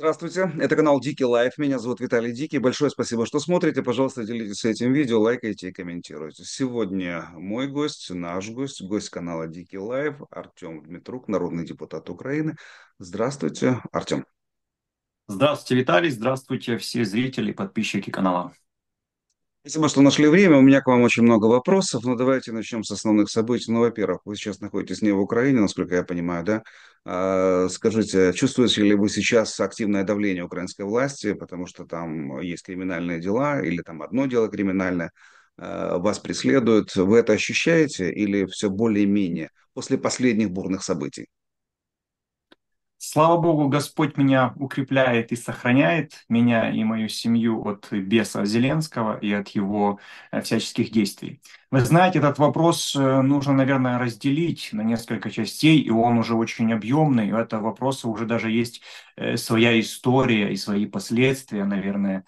Здравствуйте, это канал Дикий Лайф, меня зовут Виталий Дикий. Большое спасибо, что смотрите. Пожалуйста, делитесь этим видео, лайкайте и комментируйте. Сегодня мой гость, наш гость, гость канала Дикий Лайф, Артем Дмитрук, народный депутат Украины. Здравствуйте, Артем. Здравствуйте, Виталий, здравствуйте все зрители и подписчики канала. Спасибо, что нашли время. У меня к вам очень много вопросов, но давайте начнем с основных событий. Ну, во-первых, вы сейчас находитесь не в Украине, насколько я понимаю, да? А, скажите, а чувствуете ли вы сейчас активное давление украинской власти, потому что там есть криминальные дела или там одно дело криминальное, а, вас преследуют? Вы это ощущаете или все более-менее после последних бурных событий? Слава Богу, Господь меня укрепляет и сохраняет меня и мою семью от беса Зеленского и от его э, всяческих действий. Вы знаете, этот вопрос э, нужно, наверное, разделить на несколько частей, и он уже очень объемный. У этого вопроса уже даже есть э, своя история и свои последствия, наверное.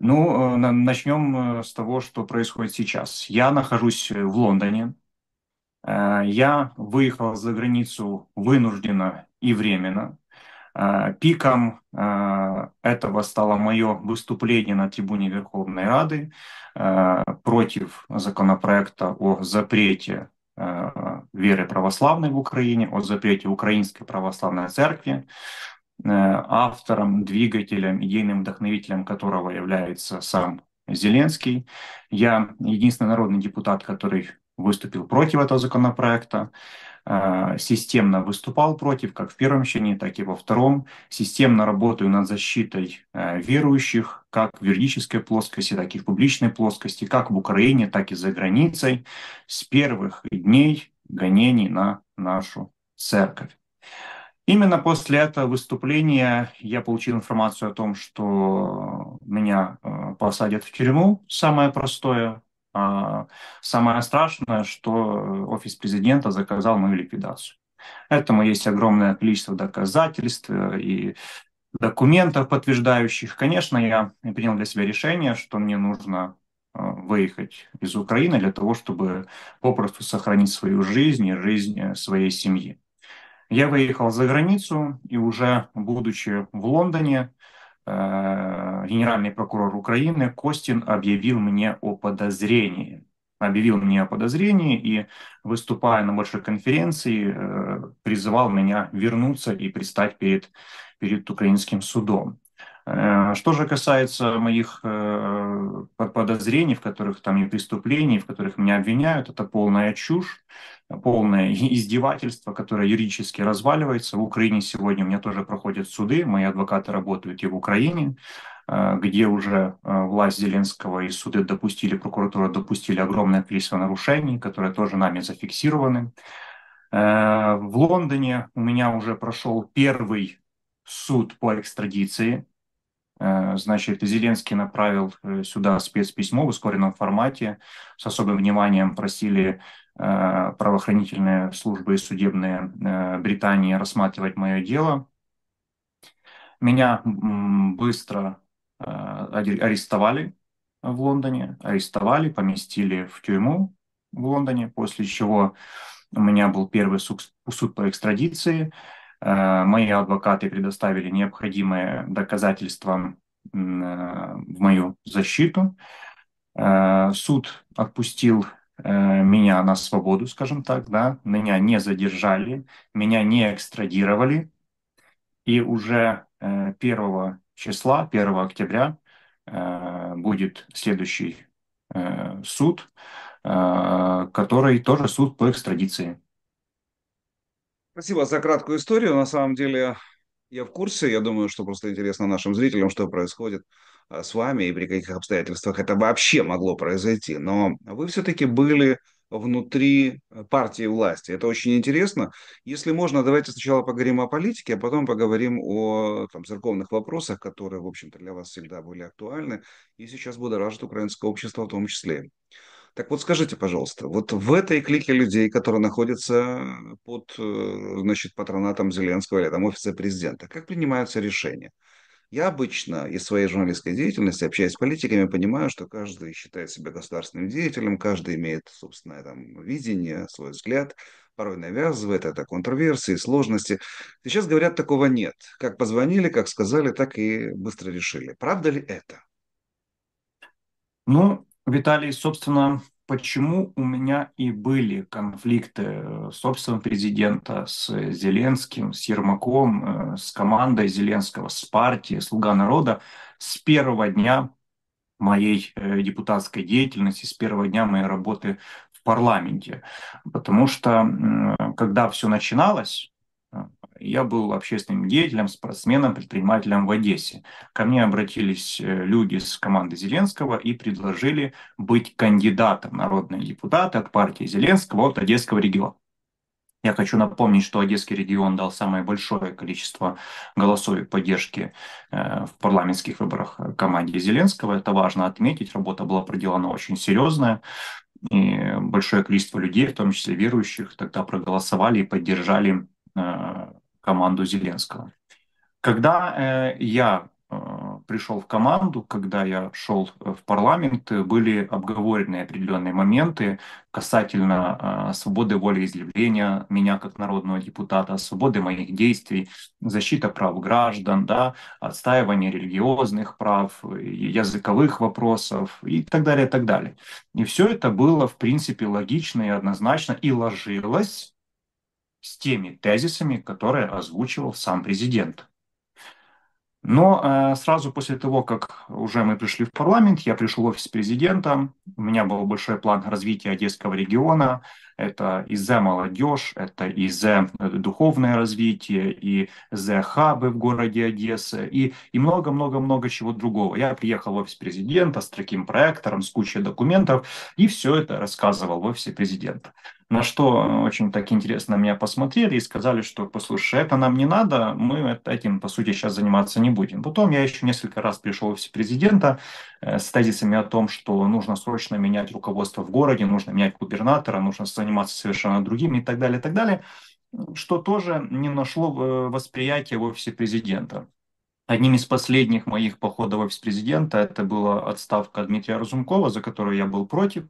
Ну, начнем с того, что происходит сейчас. Я нахожусь в Лондоне. Я выехал за границу вынужденно и временно. А, пиком а, этого стало мое выступление на трибуне Верховной Рады а, против законопроекта о запрете веры православной в Украине, о запрете Украинской православной церкви, автором, двигателем, идейным вдохновителем которого является сам Зеленский. Я единственный народный депутат, который выступил против этого законопроекта. Э, системно выступал против, как в первом чтении, так и во втором. Системно работаю над защитой э, верующих, как в юридической плоскости, так и в публичной плоскости, как в Украине, так и за границей, с первых дней гонений на нашу церковь. Именно после этого выступления я получил информацию о том, что меня э, посадят в тюрьму, самое простое, а, самое страшное, что офис президента заказал мою ликвидацию. Этому есть огромное количество доказательств э, и документов подтверждающих. Конечно, я принял для себя решение, что мне нужно э, выехать из Украины для того, чтобы попросту сохранить свою жизнь и жизнь э, своей семьи. Я выехал за границу и уже будучи в Лондоне, Э, генеральный прокурор Украины Костин объявил мне о подозрении. Объявил мне о подозрении и, выступая на большой конференции, э, призывал меня вернуться и пристать перед, перед украинским судом. Э, что же касается моих э, подозрений, в которых там и преступлений, в которых меня обвиняют, это полная чушь, полное издевательство, которое юридически разваливается. В Украине сегодня у меня тоже проходят суды, мои адвокаты работают и в Украине, э, где уже власть Зеленского и суды допустили, прокуратура допустили огромное количество нарушений, которые тоже нами зафиксированы. В Лондоне у меня уже прошел первый суд по экстрадиции Э, значит, Зеленский направил э, сюда спецписьмо в ускоренном формате. С особым вниманием просили э, правоохранительные службы и судебные Британии рассматривать мое дело. Меня быстро арестовали в Лондоне, арестовали, поместили в тюрьму в Лондоне, после чего у меня был первый суд, суд по экстрадиции. Э, мои адвокаты предоставили необходимые доказательства э, в мою защиту. Э, суд отпустил меня на свободу, скажем так, да, меня не задержали, меня не экстрадировали. И уже 1 числа, 1 октября будет следующий суд, который тоже суд по экстрадиции. Спасибо за краткую историю. На самом деле я в курсе. Я думаю, что просто интересно нашим зрителям, что происходит а, с вами и при каких обстоятельствах это вообще могло произойти. Но вы все-таки были внутри э, партии власти. Это очень интересно. Если можно, давайте сначала поговорим о политике, а потом поговорим о там, церковных вопросах, которые, в общем-то, для вас всегда были актуальны и сейчас будоражат украинское общество в том числе. Так вот скажите, пожалуйста, вот в этой клике людей, которые находятся под э, значит, патронатом Зеленского или там офиса президента, как принимаются решения? Я обычно из своей журналистской деятельности, общаясь с политиками, понимаю, что каждый считает себя государственным деятелем, каждый имеет собственное там, видение, свой взгляд, порой навязывает это контроверсии, сложности. Сейчас говорят, такого нет. Как позвонили, как сказали, так и быстро решили. Правда ли это? Ну, Виталий, собственно, почему у меня и были конфликты э, собственного президента с Зеленским, с Ермаком, э, с командой Зеленского, с партией «Слуга народа» с первого дня моей э, депутатской деятельности, с первого дня моей работы в парламенте. Потому что, когда все начиналось, а, я был общественным деятелем, спортсменом, предпринимателем в Одессе. Ко мне обратились э, люди с команды Зеленского и предложили быть кандидатом народного депутата от партии Зеленского от Одесского региона. Я хочу напомнить, что Одесский регион дал самое большое количество голосов и поддержки э, в парламентских выборах э, команде Зеленского. Это важно отметить. Работа была проделана очень серьезная. И большое количество людей, в том числе верующих, тогда проголосовали и поддержали Э, команду Зеленского. Когда э, я э, пришел в команду, когда я шел в парламент, были обговорены определенные моменты касательно свободы волеизъявления меня как народного депутата, свободы моих действий, защита прав граждан, да, отстаивание религиозных прав, языковых вопросов и так далее, и так далее. И все это было, в принципе, логично и однозначно и ложилось с теми тезисами, которые озвучивал сам президент. Но э, сразу после того, как уже мы пришли в парламент, я пришел в офис президента, у меня был большой план развития Одесского региона, это и за молодежь, это и за духовное развитие, и за хабы в городе Одесса, и и много-много-много чего другого. Я приехал в офис президента с таким проектором, с кучей документов, и все это рассказывал в офисе президента. На что э, очень так интересно меня посмотрели и сказали, что, послушай, это нам не надо, мы этим, по сути, сейчас заниматься не будем. Потом я еще несколько раз пришел в офис президента, Э, с тезисами о том, что нужно срочно менять руководство в городе, нужно менять губернатора, нужно заниматься совершенно другими и так далее, и так далее, что тоже не нашло э, восприятия в офисе президента. Одним из последних моих походов в офис президента это была отставка Дмитрия Разумкова, за которую я был против.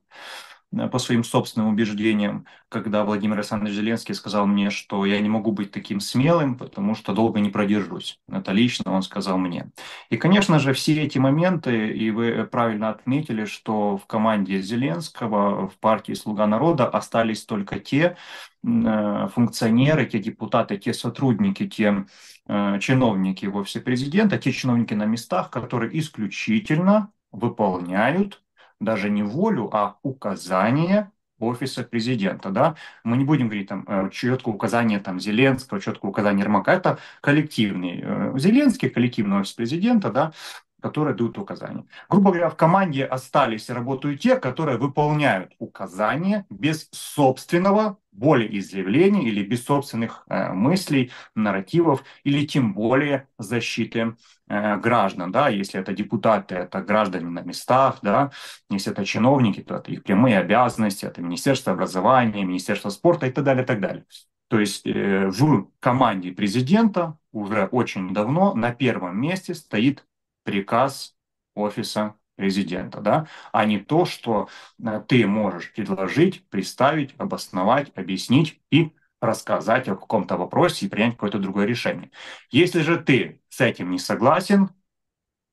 Э, по своим собственным убеждениям, когда Владимир Александрович Зеленский сказал мне, что я не могу быть таким смелым, потому что долго не продержусь. Это лично он сказал мне. И, конечно же, все эти моменты, и вы правильно отметили, что в команде Зеленского, в партии «Слуга народа» остались только те, э, функционеры, те депутаты, те сотрудники, те э, чиновники в офисе президента, те чиновники на местах, которые исключительно выполняют даже не волю, а указание офиса президента, да, мы не будем говорить там э, четкое указание там Зеленского, четкое указание Ермака, это коллективный э, Зеленский, коллективный офис президента, да, которые дают указания. Грубо говоря, в команде остались и работают те, которые выполняют указания без собственного более волеизъявления или без собственных э, мыслей, нарративов или тем более защиты э, граждан. Да? Если это депутаты, это граждане на местах, да? если это чиновники, то это их прямые обязанности, это Министерство образования, Министерство спорта и так далее, и так далее. То есть э, в команде президента уже очень давно на первом месте стоит приказ офиса президента, да, а не то, что э, ты можешь предложить, представить, обосновать, объяснить и рассказать о каком-то вопросе и принять какое-то другое решение. Если же ты с этим не согласен,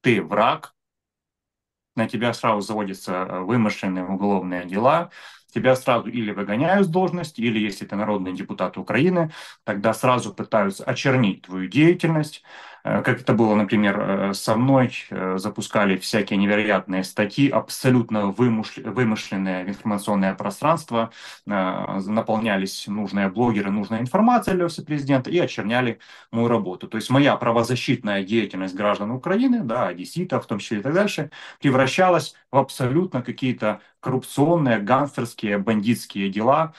ты враг, на тебя сразу заводятся э, вымышленные уголовные дела, тебя сразу или выгоняют с должности, или если ты народный депутат Украины, тогда сразу пытаются очернить твою деятельность, Э, как это было, например, э, со мной, э, запускали всякие невероятные статьи, абсолютно вымышленные в информационное пространство, наполнялись нужные блогеры, нужная информация для президента и очерняли мою работу. То есть моя правозащитная деятельность граждан Украины, да, одессита в том числе и так дальше, превращалась в абсолютно какие-то коррупционные, гангстерские, бандитские дела,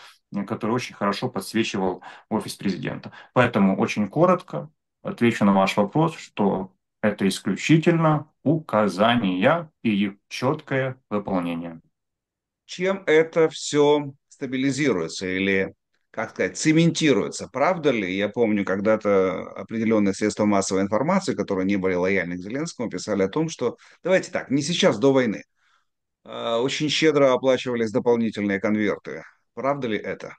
которые очень хорошо подсвечивал офис президента. Поэтому очень коротко, Отвечу на ваш вопрос, что это исключительно указания и их четкое выполнение. Чем это все стабилизируется или, как сказать, цементируется? Правда ли? Я помню, когда-то определенные средства массовой информации, которые не были лояльны к Зеленскому, писали о том, что давайте так, не сейчас, до войны. А, очень щедро оплачивались дополнительные конверты. Правда ли это?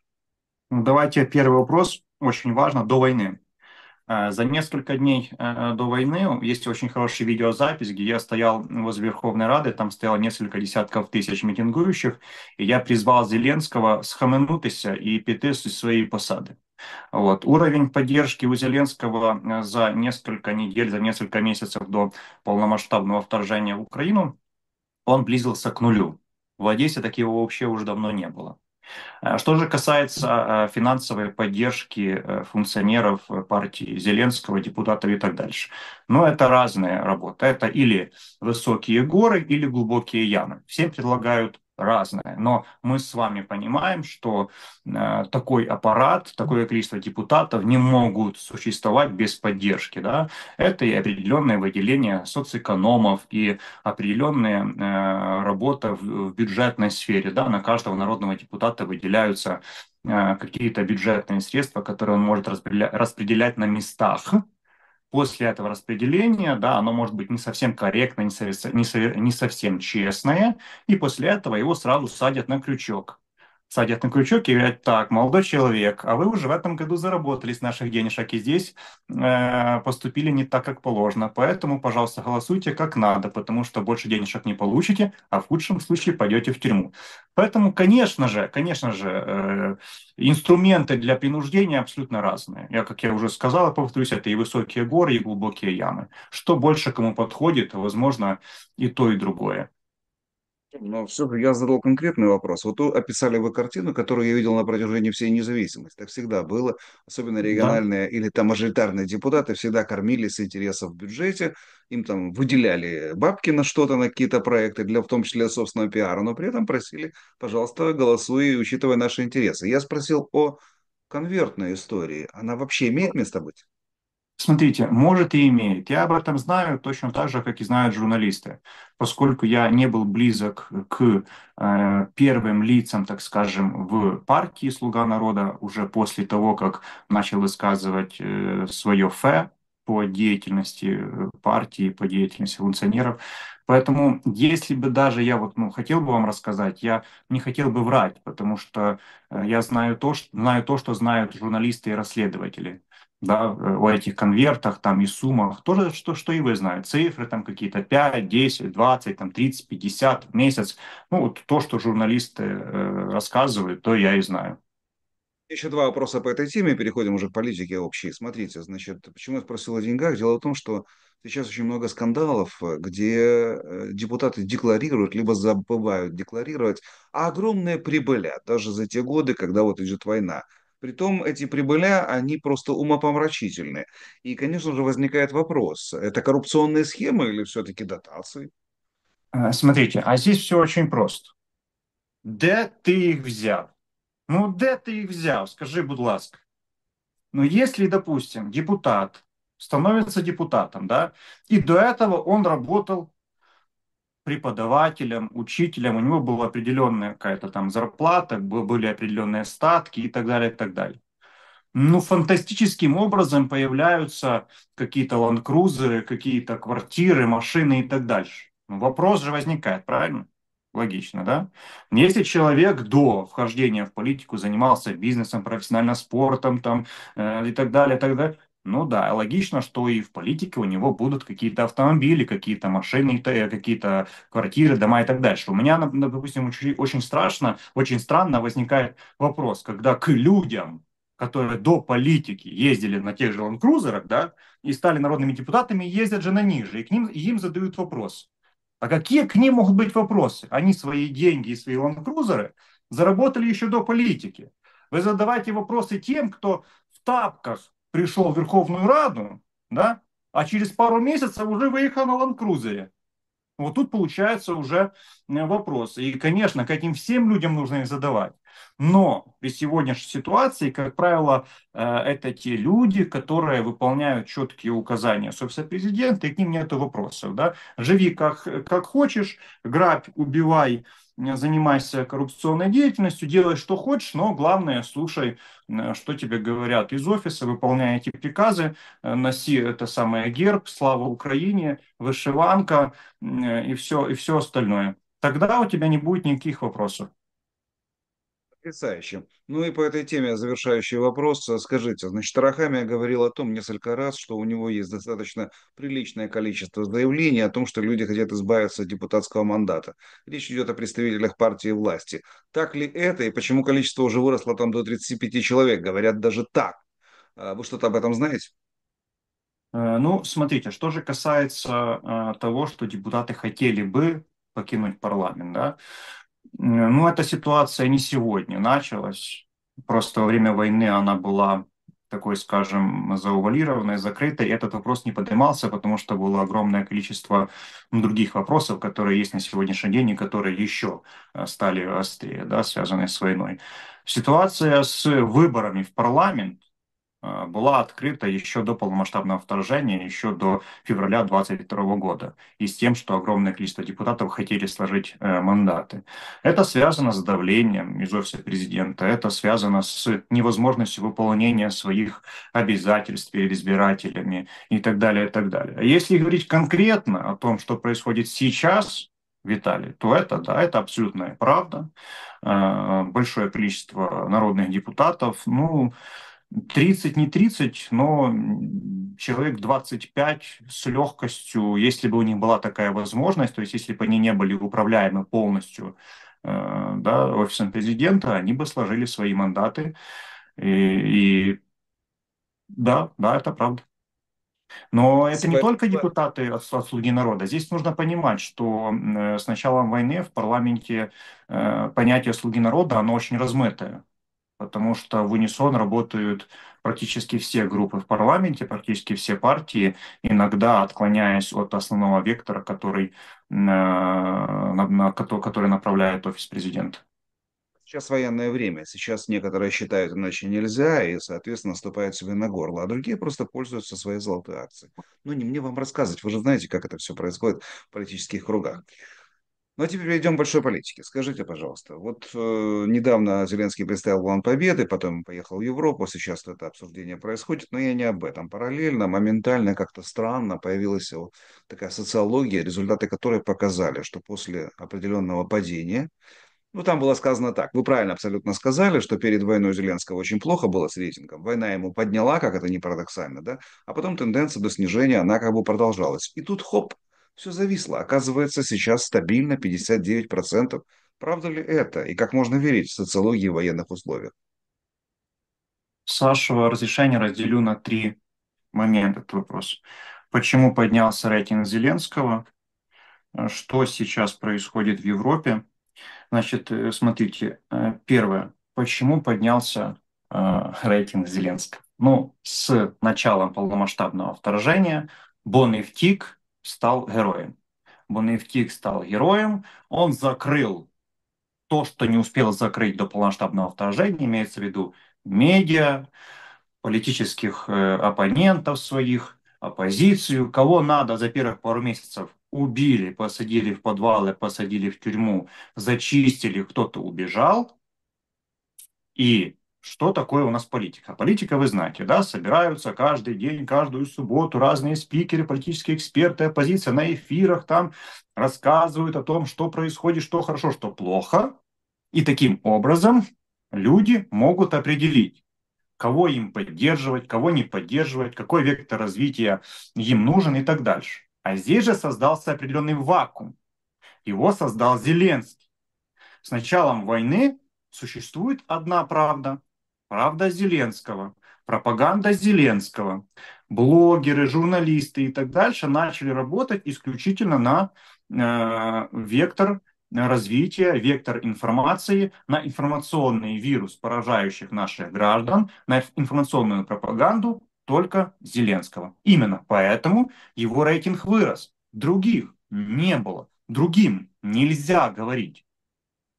Давайте первый вопрос. Очень важно, до войны. А, за несколько дней а, до войны есть очень хорошая видеозапись, где я стоял возле Верховной Рады, там стояло несколько десятков тысяч митингующих, и я призвал Зеленского схаменутися и піти зі своєї посади. Вот. Уровень поддержки у Зеленского а, за несколько недель, за несколько месяцев до полномасштабного вторжения в Украину, он близился к нулю. В Одессе таких вообще уже давно не было. Э, что же касается э, финансовой поддержки э, функционеров партии Зеленского, депутатов и так дальше. Но это разная работа. Это или высокие горы, или глубокие ямы. Всем предлагают разное. Но мы с вами понимаем, что э, такой аппарат, такое количество депутатов не могут существовать без поддержки. Да? Это и определенное выделение соцэкономов, и определенная э, работа в, в бюджетной сфере. Да? На каждого народного депутата выделяются э, какие-то бюджетные средства, которые он может распределя- распределять на местах после этого распределения, да, оно может быть не совсем корректно, не, сове- не, сове- не совсем честное, и после этого его сразу садят на крючок садят на крючок и говорят, так, молодой человек, а вы уже в этом году заработали с наших денежек, и здесь э, поступили не так, как положено, поэтому, пожалуйста, голосуйте как надо, потому что больше денежек не получите, а в худшем случае пойдете в тюрьму. Поэтому, конечно же, конечно же, э, инструменты для принуждения абсолютно разные. Я, как я уже сказал, повторюсь, это и высокие горы, и глубокие ямы. Что больше кому подходит, возможно, и то, и другое. Но все же я задал конкретный вопрос. Вот вы описали вы картину, которую я видел на протяжении всей независимости. Так всегда было. Особенно региональные да. или там мажоритарные депутаты всегда кормились интересов в бюджете. Им там выделяли бабки на что-то, на какие-то проекты, для в том числе собственного пиара. Но при этом просили, пожалуйста, голосуй, учитывая наши интересы. Я спросил о конвертной истории. Она вообще имеет место быть? Смотрите, может и имеет. Я об этом знаю точно так же, как и знают журналисты, поскольку я не был близок к э, первым лицам, так скажем, в партии «Слуга народа» уже после того, как начал высказывать э, свое «фе», по деятельности э, партии, по деятельности функционеров. Поэтому, если бы даже я вот, ну, хотел бы вам рассказать, я не хотел бы врать, потому что э, я знаю то, что, знаю то, что знают журналисты и расследователи да, э, о этих конвертах там и суммах, тоже что, что и вы знаете, цифры там какие-то 5, 10, 20, там 30, 50 в месяц. Ну, вот то, что журналисты э, рассказывают, то я и знаю. Еще два вопроса по этой теме, переходим уже к политике общей. Смотрите, значит, почему я спросил о деньгах? Дело в том, что сейчас очень много скандалов, э, где э, депутаты декларируют, либо забывают декларировать, а огромные прибыли, даже за те годы, когда вот идет война. Притом эти прибыля, они просто умопомрачительны. И, конечно же, возникает вопрос, это коррупционные схемы или все-таки дотации? Э, смотрите, а здесь все очень просто. Де ты их взял? Ну, де ты их взял? Скажи, будь ласка. Но ну, если, допустим, депутат становится депутатом, да, и до этого он работал преподавателем, учителем, у него была определенная какая-то там зарплата, были определенные статки и так далее, и так далее. Ну, фантастическим образом появляются какие-то ландкрузеры, какие-то квартиры, машины и так дальше. Ну, вопрос же возникает, правильно? Логично, да? Если человек до вхождения в политику занимался бизнесом, профессиональным спортом там, э, и так далее, и так далее, ну да, логично, что и в политике у него будут какие-то автомобили, какие-то машины, э, какие-то квартиры, дома и так дальше. У меня, допустим, очень страшно, очень странно возникает вопрос, когда к людям, которые до политики ездили на тех же ланкрузерах, да, и стали народными депутатами, ездят же на ниже, и к ним, и им задают вопрос. А какие к ним могут быть вопросы? Они свои деньги и свои ланкрузеры заработали еще до политики. Вы задавайте вопросы тем, кто в тапках пришел в Верховную Раду, да, а через пару месяцев уже выехал на Ланкрузере. Вот тут получается уже э, вопрос. И, конечно, к этим всем людям нужно их задавать. Но при сегодняшней ситуации, как правило, э, это те люди, которые выполняют четкие указания, собственно, президента, и к ним нет вопросов. Да? Живи как, как хочешь, грабь, убивай, занимайся коррупционной деятельностью, делай, что хочешь, но главное, слушай, что тебе говорят из офиса, выполняй эти приказы, э, носи это самое герб, слава Украине, вышиванка и все, и все остальное. Тогда у тебя не будет никаких вопросов. Потрясающим. Ну и по этой теме завершающий вопрос. Скажите, значит, Рахамия говорил о том несколько раз, что у него есть достаточно приличное количество заявлений о том, что люди хотят избавиться от депутатского мандата. Речь идет о представителях партии власти. Так ли это и почему количество уже выросло там до 35 человек? Говорят даже так. А вы что-то об этом знаете? Э, ну, смотрите, что же касается э, того, что депутаты хотели бы покинуть парламент, да, ну, эта ситуация не сегодня началась. Просто во время войны она была такой, скажем, заувалированной, закрытой. Этот вопрос не поднимался, потому что было огромное количество других вопросов, которые есть на сегодняшний день и которые еще э, стали острее, да, связанные с войной. Ситуация с выборами в парламент Э, была открыта еще до полномасштабного вторжения, еще до февраля 2022 года, и с тем, что огромное количество депутатов хотели сложить э, мандаты. Это связано с давлением из офиса президента, это связано с невозможностью выполнения своих обязательств перед избирателями и так далее, и так далее. А если говорить конкретно о том, что происходит сейчас, Виталий, то это, да, это абсолютная правда. Э, большое количество народных депутатов, ну, 30, не 30, но человек 25 с легкостью, если бы у них была такая возможность, то есть если бы они не были управляемы полностью э, да, офисом президента, они бы сложили свои мандаты. И, и да, да, это правда. Но это не только депутаты от, от «Слуги народа». Здесь нужно понимать, что э, с началом войны в парламенте э, понятие «Слуги народа» оно очень размытое потому что в унисон работают практически все группы в парламенте, практически все партии, иногда отклоняясь от основного вектора, который, э, на, на, который направляет офис президента. Сейчас военное время, сейчас некоторые считают иначе нельзя, и, соответственно, наступают себе на горло, а другие просто пользуются своей золотой акцией. Ну, не мне вам рассказывать, вы же знаете, как это все происходит в политических кругах. Ну, а теперь перейдем к большой политике. Скажите, пожалуйста, вот э, недавно Зеленский представил план победы, потом поехал в Европу, сейчас это обсуждение происходит, но я не об этом. Параллельно, моментально, как-то странно появилась вот такая социология, результаты которой показали, что после определенного падения ну, там было сказано так. Вы правильно абсолютно сказали, что перед войной Зеленского очень плохо было с рейтингом. Война ему подняла, как это не парадоксально, да? А потом тенденция до снижения, она как бы продолжалась. И тут хоп, все зависло. Оказывается, сейчас стабильно 59%. Правда ли это? И как можно верить в социологии в военных условиях? С разрешение разделю на три момента этот вопрос. Почему поднялся рейтинг Зеленского? Э, что сейчас происходит в Европе? Значит, э, смотрите, э, первое, почему поднялся э, рейтинг Зеленского? Ну, с началом полномасштабного вторжения Бон стал героем. Бо не втік, стал героем. Он закрыл то, что не успел закрыть до полномасштабного вторжения, имеется в виду медиа, политических э, оппонентов своих, оппозицию, кого надо за первых пару месяцев убили, посадили в подвалы, посадили в тюрьму, зачистили, кто-то убежал. И что такое у нас политика. Политика, вы знаете, да, собираются каждый день, каждую субботу разные спикеры, политические эксперты, оппозиция на эфирах там рассказывают о том, что происходит, что хорошо, что плохо. И таким образом люди могут определить, кого им поддерживать, кого не поддерживать, какой вектор развития им нужен и так дальше. А здесь же создался определенный вакуум. Его создал Зеленский. С началом войны существует одна правда, правда Зеленского, пропаганда Зеленского, блогеры, журналисты и так дальше начали работать исключительно на э, вектор развития, вектор информации, на информационный вирус, поражающих наших граждан, на информационную пропаганду только Зеленского. Именно поэтому его рейтинг вырос. Других не было. Другим нельзя говорить.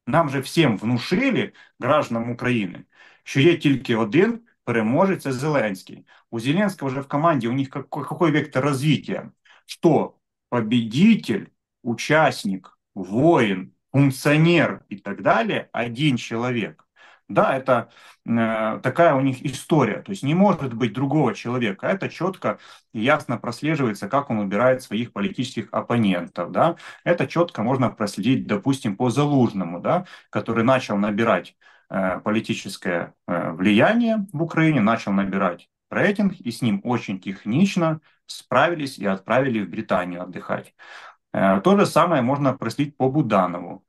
Нам же всем внушили, гражданам Украины, що є тільки один переможець це Зеленський. У Зеленського вже в команді у них який вектор розвитку? Що победитель, участник, воїн, функционер і так далі один чоловік. Да, это э, такая у них история. То есть не может быть другого человека. Это четко и ясно прослеживается, как он убирает своих политических оппонентов. Да? Это четко можно проследить, допустим, по Залужному, да, который начал набирать Э, политическое э, влияние в Украине, начал набирать рейтинг, и с ним очень технично справились и отправили в Британию отдыхать. Э, то же самое можно проследить по Буданову.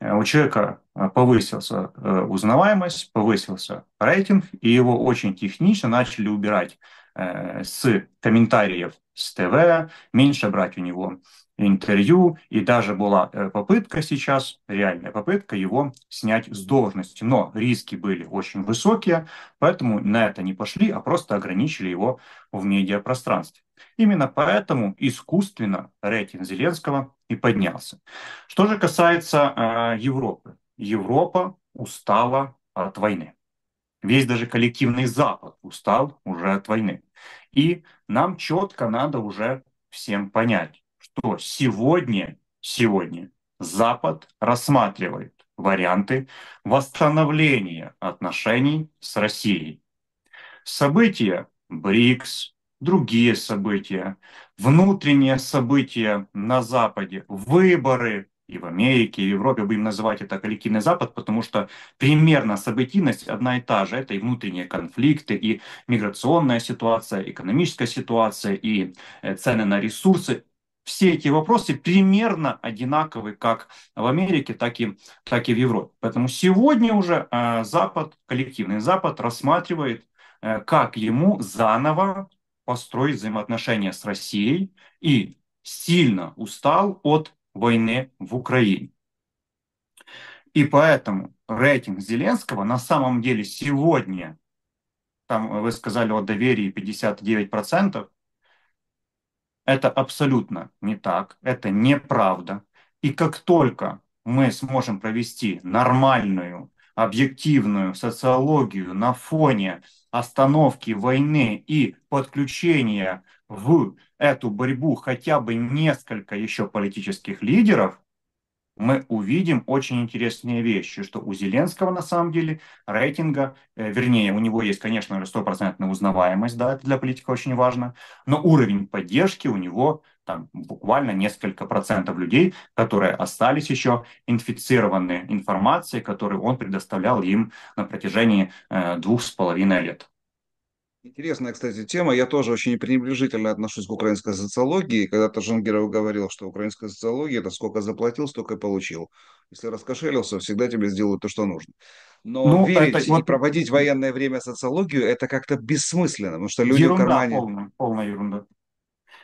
У человека повысился узнаваемость, повысился рейтинг, и его очень технично начали убирать с комментариев с ТВ, меньше брать у него интервью, и даже была э, попытка сейчас, реальная попытка его снять с должности. Но риски были очень высокие, поэтому на это не пошли, а просто ограничили его в медиапространстве. Именно поэтому искусственно рейтинг Зеленского и поднялся. Что же касается э, Европы. Европа устала от войны. Весь даже коллективный Запад устал уже от войны. И нам четко надо уже всем понять, что сегодня, сегодня Запад рассматривает варианты восстановления отношений с Россией. События БРИКС, другие события, внутренние события на Западе, выборы и в Америке, и в Европе, будем называть это коллективный Запад, потому что примерно событийность одна и та же. Это и внутренние конфликты, и миграционная ситуация, экономическая ситуация, и э, цены на ресурсы все эти вопросы примерно одинаковы как в Америке, так и, так и в Европе. Поэтому сегодня уже э, Запад, коллективный Запад рассматривает, э, как ему заново построить взаимоотношения с Россией и сильно устал от войны в Украине. И поэтому рейтинг Зеленского на самом деле сегодня, там вы сказали о доверии 59%, это абсолютно не так, это неправда. И как только мы сможем провести нормальную, объективную социологию на фоне остановки войны и подключения в эту борьбу хотя бы несколько еще политических лидеров, мы увидим очень интересные вещи, что у Зеленского на самом деле рейтинга, э, вернее, у него есть, конечно же, стопроцентная узнаваемость, да, это для политика очень важно, но уровень поддержки у него там буквально несколько процентов людей, которые остались еще инфицированы информацией, которую он предоставлял им на протяжении э, двух с половиной лет. Интересная, кстати, тема. Я тоже очень пренебрежительно отношусь к украинской социологии. Когда-то Жангеров говорил, что украинская социология – это сколько заплатил, столько и получил. Если раскошелился, всегда тебе сделают то, что нужно. Но ну, верить это, и вот... проводить военное время социологию – это как-то бессмысленно, потому что люди ерунда, в кармане… Полная, полная ерунда.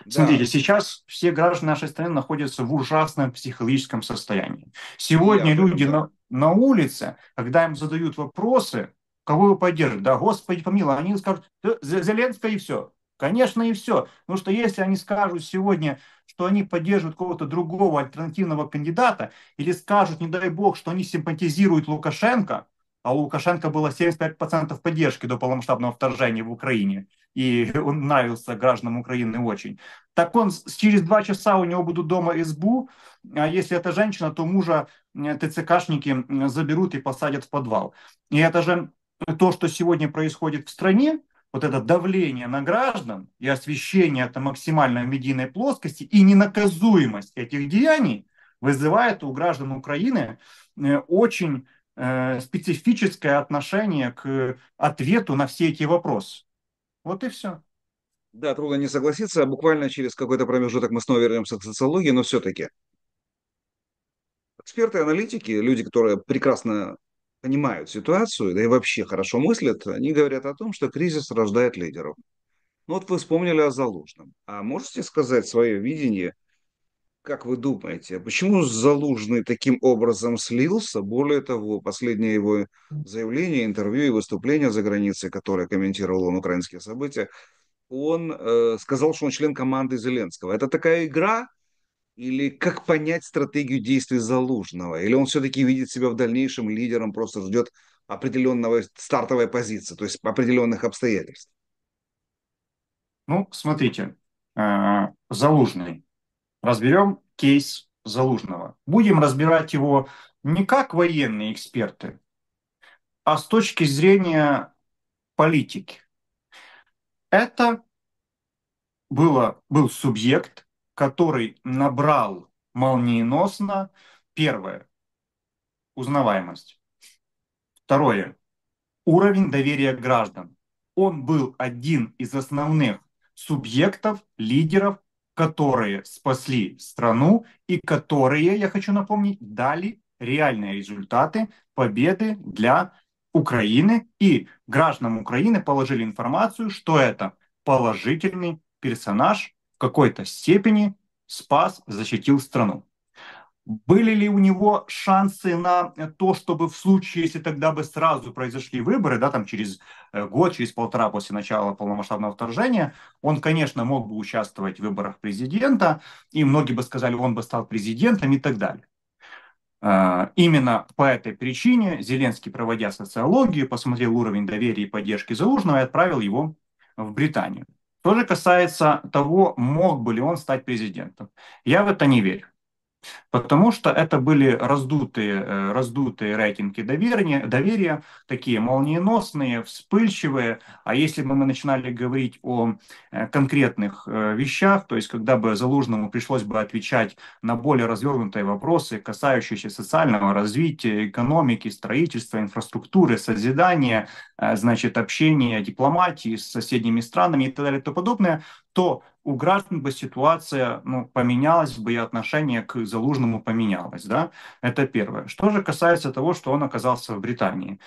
Да. Смотрите, сейчас все граждане нашей страны находятся в ужасном психологическом состоянии. Сегодня Я люди на, на улице, когда им задают вопросы, кого его поддержат? Да, Господи, помилуй, они скажут, да, Зеленская и все. Конечно, и все. Потому что если они скажут сегодня, что они поддерживают кого-то другого альтернативного кандидата, или скажут, не дай бог, что они симпатизируют Лукашенко, а у Лукашенко было 75% поддержки до полномасштабного вторжения в Украине, и он нравился гражданам Украины очень, так он через два часа у него будут дома СБУ, а если это женщина, то мужа э, ТЦКшники заберут и посадят в подвал. И это же то, что сегодня происходит в стране, вот это давление на граждан и освещение это максимально медийной плоскости и ненаказуемость этих деяний вызывает у граждан Украины э, очень э, специфическое отношение к ответу на все эти вопросы. Вот и все. Да, трудно не согласиться. Буквально через какой-то промежуток мы снова вернемся к социологии, но все-таки. Эксперты, аналитики, люди, которые прекрасно понимают ситуацию, да и вообще хорошо мыслят, они говорят о том, что кризис рождает лидеров. Ну вот вы вспомнили о Залужном. А можете сказать свое видение, как вы думаете, почему Залужный таким образом слился? Более того, последнее его заявление, интервью и выступление за границей, которое комментировал он украинские события, он э, сказал, что он член команды Зеленского. Это такая игра, или как понять стратегию действий Залужного? Или он все-таки видит себя в дальнейшем лидером, просто ждет определенного стартовой позиции, то есть определенных обстоятельств? Ну, смотрите, э, Залужный. Разберем кейс Залужного. Будем разбирать его не как военные эксперты, а с точки зрения политики. Это было, был субъект, который набрал молниеносно, первое, узнаваемость. Второе, уровень доверия граждан. Он был один из основных субъектов, лидеров, которые спасли страну и которые, я хочу напомнить, дали реальные результаты победы для Украины. И гражданам Украины положили информацию, что это положительный персонаж, какой-то степени спас, защитил страну. Были ли у него шансы на то, чтобы в случае, если тогда бы сразу произошли выборы, да, там через э, год, через полтора после начала полномасштабного вторжения, он, конечно, мог бы участвовать в выборах президента, и многие бы сказали, он бы стал президентом и так далее. Э, именно по этой причине Зеленский, проводя социологию, посмотрел уровень доверия и поддержки Залужного и отправил его в Британию. Что же касается того, мог бы ли он стать президентом. Я в это не верю. Потому что это были раздутые, э, раздутые рейтинги доверия, доверия, такие молниеносные, вспыльчивые. А если бы мы начинали говорить о э, конкретных э, вещах, то есть когда бы Залужному пришлось бы отвечать на более развернутые вопросы, касающиеся социального развития, экономики, строительства, инфраструктуры, созидания, значит, общения, дипломатии с соседними странами и так далее и тому подобное, то у граждан бы ситуация ну, поменялась бы и отношение к Залужному поменялось, да, это первое. Что же касается того, что он оказался в Британии,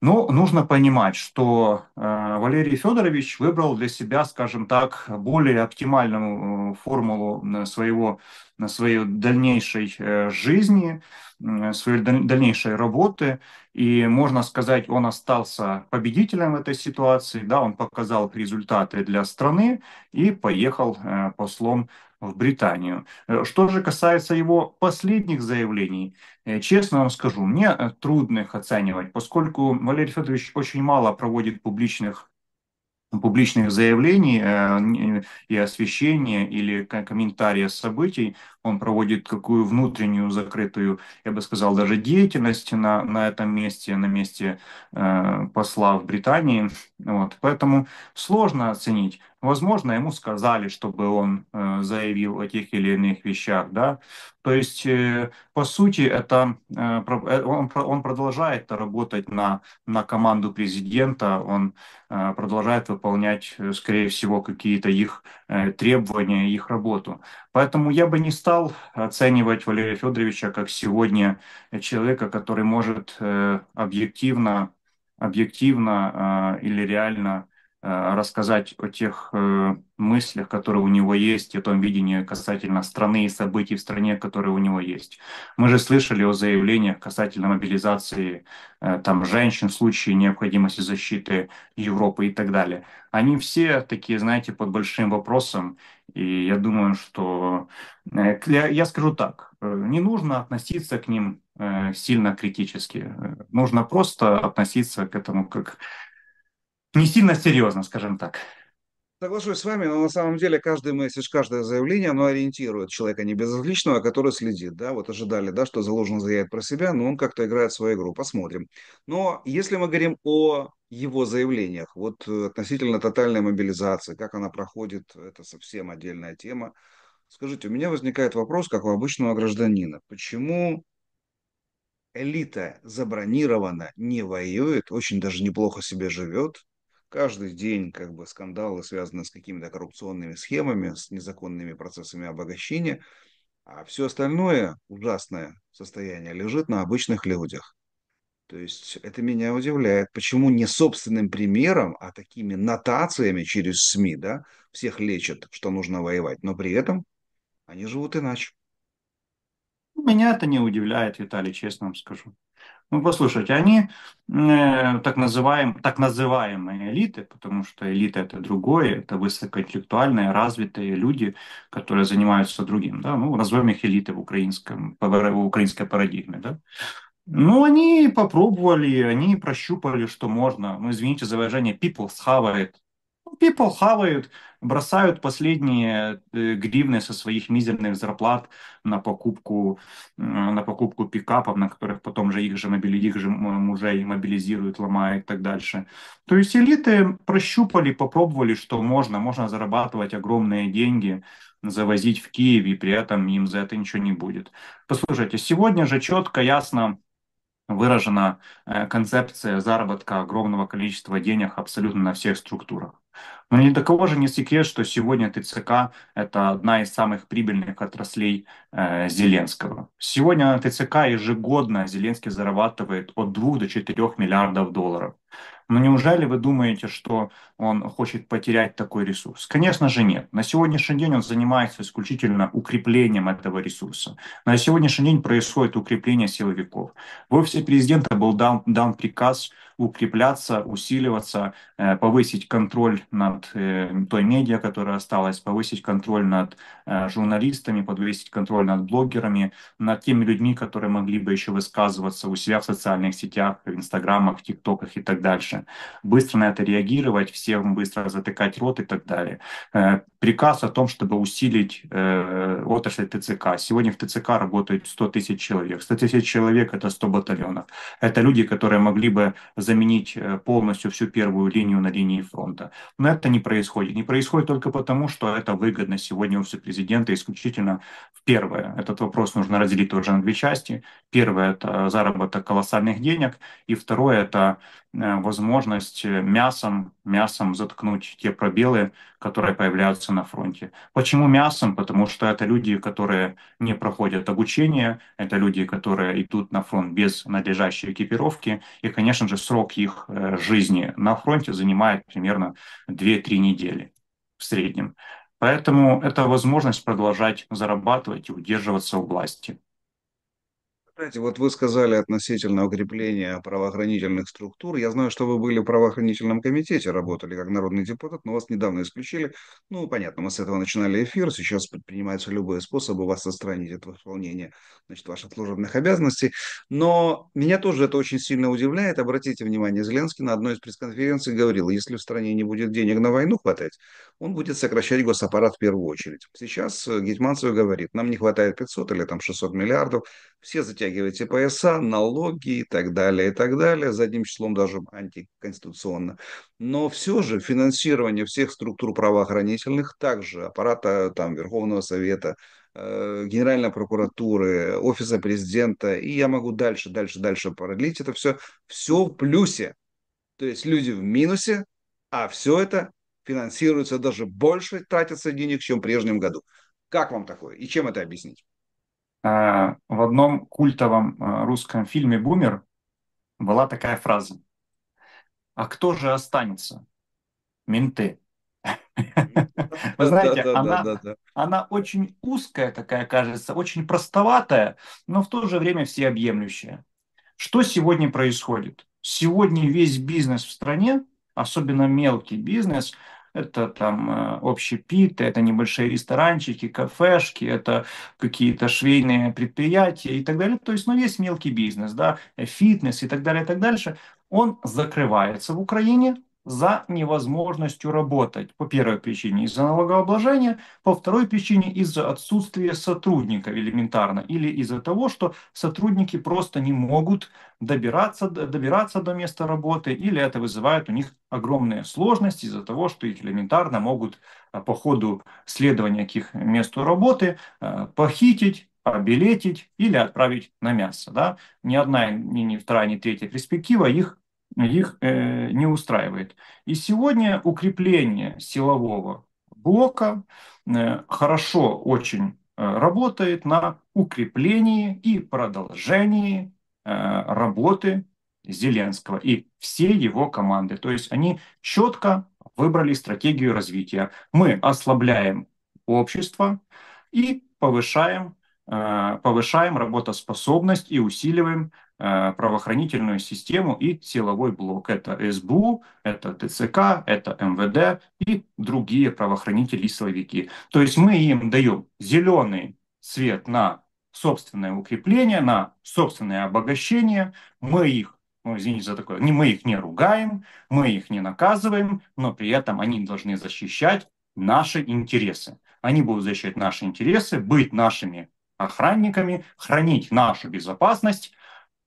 ну, нужно понимать, что э, Валерий Федорович выбрал для себя, скажем так, более оптимальную э, формулу э, своего на своей дальнейшей э, жизни, э, своей дальнейшей работы. И можно сказать, он остался победителем этой ситуации, да, он показал результаты для страны и поехал э, послом в Британию. Что же касается его последних заявлений, честно вам скажу, мне трудно их оценивать, поскольку Валерий Федорович очень мало проводит публичных публичных заявлений и освещения или комментария событий, он проводит какую внутреннюю закрытую, я бы сказал, даже деятельность на, на этом месте, на месте э, посла в Британии. Вот. Поэтому сложно оценить. Возможно, ему сказали, чтобы он э, заявил о тех или иных вещах. Да? То есть, э, по сути, это, э, э он, он продолжает работать на, на команду президента, он э, продолжает выполнять, э, скорее всего, какие-то их э, требования, их работу. Поэтому я бы не стал стал оценивать Валерия Федоровича как сегодня человека, который может э, объективно, объективно а, или реально Э, рассказать о тех э, мыслях, которые у него есть, о том видении касательно страны и событий в стране, которые у него есть. Мы же слышали о заявлениях касательно мобилизации э, там, женщин в случае необходимости защиты Европы и так далее. Они все такие, знаете, под большим вопросом. И я думаю, что... Я скажу так, не нужно относиться к ним сильно критически. Нужно просто относиться к этому как не сильно серьезно, скажем так. Соглашусь с вами, но на самом деле каждый месседж, каждое заявление, оно ориентирует человека не безразличного, который следит, да, вот ожидали, да, что заложено заявит про себя, но он как-то играет свою игру, посмотрим. Но если мы говорим о его заявлениях, вот э, относительно тотальной мобилизации, как она проходит, это совсем отдельная тема. Скажите, у меня возникает вопрос, как у обычного гражданина, почему элита забронирована, не воюет, очень даже неплохо себе живет, Каждый день как бы скандалы связаны с какими-то коррупционными схемами, с незаконными процессами обогащения, а все остальное ужасное состояние лежит на обычных людях. То есть это меня удивляет, почему не собственным примером, а такими нотациями через СМИ, да, всех лечат, что нужно воевать, но при этом они живут иначе. Ну, меня это не удивляет, Виталий, честно вам скажу. Ну, послушайте, они э, так, называем, так называемые элиты, потому что элита это другое, это высокоинтеллектуальные, развитые люди, которые занимаются другим. Да? Ну, назовем их элиты в, украинском, в украинской парадигме. Да? Ну, они попробовали, они прощупали, что можно. Ну, извините за выражение, people схавает People хавают, бросают последние э, гривны со своих мизерных зарплат на покупку, на покупку пикапов, на которых потом же их же, мобили, их же мужей мобилизируют, ломают и так дальше. То есть элиты прощупали, попробовали, что можно. Можно зарабатывать огромные деньги, завозить в Киев, и при этом им за это ничего не будет. Послушайте, сегодня же четко, ясно выражена э, концепция заработка огромного количества денег абсолютно на всех структурах. Но ни до кого же не секрет, что сегодня ТЦК – это одна из самых прибыльных отраслей э, Зеленского. Сегодня на ТЦК ежегодно Зеленский зарабатывает от 2 до 4 миллиардов долларов. Но ну, неужели вы думаете, что он хочет потерять такой ресурс? Конечно же нет. На сегодняшний день он занимается исключительно укреплением этого ресурса. На сегодняшний день происходит укрепление силовиков. В офисе президента был дан, дан приказ укрепляться, усиливаться, э, повысить контроль над э, той медиа, которая осталась, повысить контроль над э, журналистами, подвесить контроль над блогерами, над теми людьми, которые могли бы еще высказываться у себя в социальных сетях, в инстаграмах, в тиктоках и так дальше. Быстро на это реагировать, всем быстро затыкать рот и так далее. Приказ о том, чтобы усилить отрасль ТЦК. Сегодня в ТЦК работают 100 тысяч человек. 100 тысяч человек – это 100 батальонов. Это люди, которые могли бы за заменить э, полностью всю первую линию на линии фронта. Но это не происходит. Не происходит только потому, что это выгодно сегодня офису президента исключительно в первое. Этот вопрос нужно разделить тоже на две части. Первое – это заработок колоссальных денег, и второе – это Э, возможность э, мясом, мясом заткнуть те пробелы, которые появляются на фронте. Почему мясом? Потому что это люди, которые не проходят обучение, это люди, которые идут на фронт без надлежащей экипировки, и, конечно же, срок их э, жизни на фронте занимает примерно 2-3 недели в среднем. Поэтому это возможность продолжать зарабатывать и удерживаться у власти. Знаете, вот вы сказали относительно укрепления правоохранительных структур. Я знаю, что вы были в правоохранительном комитете, работали как народный депутат, но вас недавно исключили. Ну, понятно, мы с этого начинали эфир. Сейчас предпринимаются любые способы вас отстранить от выполнения значит, ваших служебных обязанностей. Но меня тоже это очень сильно удивляет. Обратите внимание, Зеленский на одной из пресс-конференций говорил, если в стране не будет денег на войну хватать, он будет сокращать госаппарат в первую очередь. Сейчас Гетманцев говорит, нам не хватает 500 или там 600 миллиардов, все затягиваете пояса, налоги и так далее, и так далее, задним числом даже антиконституционно. Но все же финансирование всех структур правоохранительных, также аппарата там, Верховного Совета, э, Генеральной прокуратуры, Офиса Президента, и я могу дальше, дальше, дальше продлить это все, все в плюсе. То есть люди в минусе, а все это финансируется даже больше, тратится денег, чем в прежнем году. Как вам такое? И чем это объяснить? Э, в одном культовом э, русском фильме «Бумер» была такая фраза. «А кто же останется? Менты». Вы знаете, она, она очень узкая такая, кажется, очень простоватая, но в то же время всеобъемлющая. Что сегодня происходит? Сегодня весь бизнес в стране, особенно мелкий бизнес, это там э, общий пит, это небольшие ресторанчики, кафешки, это какие-то швейные предприятия и так далее. То есть, ну, есть мелкий бизнес, да, э, фитнес и так далее, и так дальше. Он закрывается в Украине, за невозможностью работать. По первой причине из-за налогообложения, по второй причине из-за отсутствия сотрудника элементарно или из-за того, что сотрудники просто не могут добираться, добираться до места работы или это вызывает у них огромные сложности из-за того, что их элементарно могут а, по ходу следования к их месту работы а, похитить, обелетить или отправить на мясо. Да? Ни одна, ни, ни вторая, ни третья перспектива их их э, не устраивает. И сегодня укрепление силового блока э, хорошо очень э, работает на укреплении и продолжении э, работы Зеленского и всей его команды. То есть они четко выбрали стратегию развития. Мы ослабляем общество и повышаем, э, повышаем работоспособность и усиливаем Э, правоохранительную систему и силовой блок. Это СБУ, это ТЦК, это МВД и другие правоохранители и силовики. То есть мы им даем зеленый свет на собственное укрепление, на собственное обогащение. Мы их ну, извините за такое, не мы их не ругаем, мы их не наказываем, но при этом они должны защищать наши интересы. Они будут защищать наши интересы, быть нашими охранниками, хранить нашу безопасность,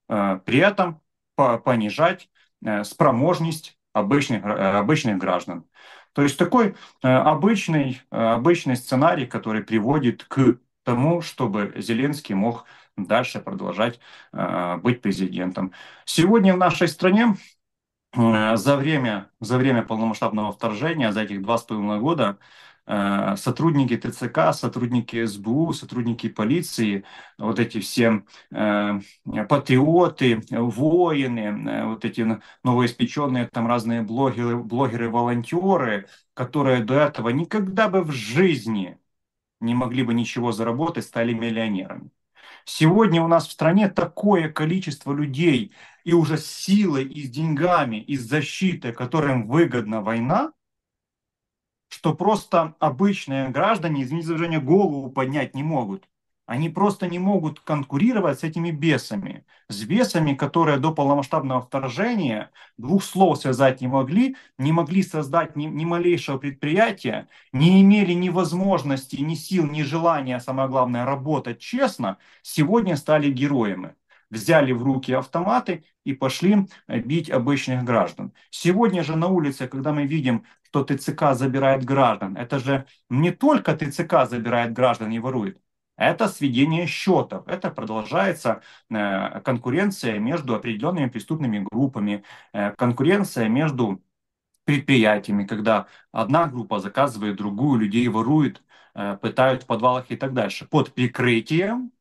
Э, при этом понижать э, спроможность обычных, э, обычных граждан. То есть такой обычный, обычный сценарий, который приводит к тому, чтобы Зеленский мог дальше продолжать быть президентом. Сегодня в нашей стране за время, за время полномасштабного вторжения, за этих два с половиной года, Э, сотрудники ТЦК, сотрудники СБУ, сотрудники полиции, вот эти все э, патриоты, воины, э, вот эти новоиспеченные там разные блогеры, блогеры-волонтеры, которые до этого никогда бы в жизни не могли бы ничего заработать, стали миллионерами. Сегодня у нас в стране такое количество людей и уже с силой, и с деньгами, и с защитой, которым выгодна война, что просто обычные граждане, извините за выражение, голову поднять не могут. Они просто не могут конкурировать с этими бесами. С бесами, которые до полномасштабного вторжения двух слов связать не могли, не могли создать ни, ни малейшего предприятия, не имели ни возможности, ни сил, ни желания, а самое главное, работать честно, сегодня стали героями взяли в руки автоматы и пошли э, бить обычных граждан. Сегодня же на улице, когда мы видим, что ТЦК забирает граждан, это же не только ТЦК забирает граждан и ворует, это сведение счетов, это продолжается э, конкуренция между определенными преступными группами, э, конкуренция между предприятиями, когда одна группа заказывает другую, людей ворует, пытают в подвалах и так дальше. Под прикрытием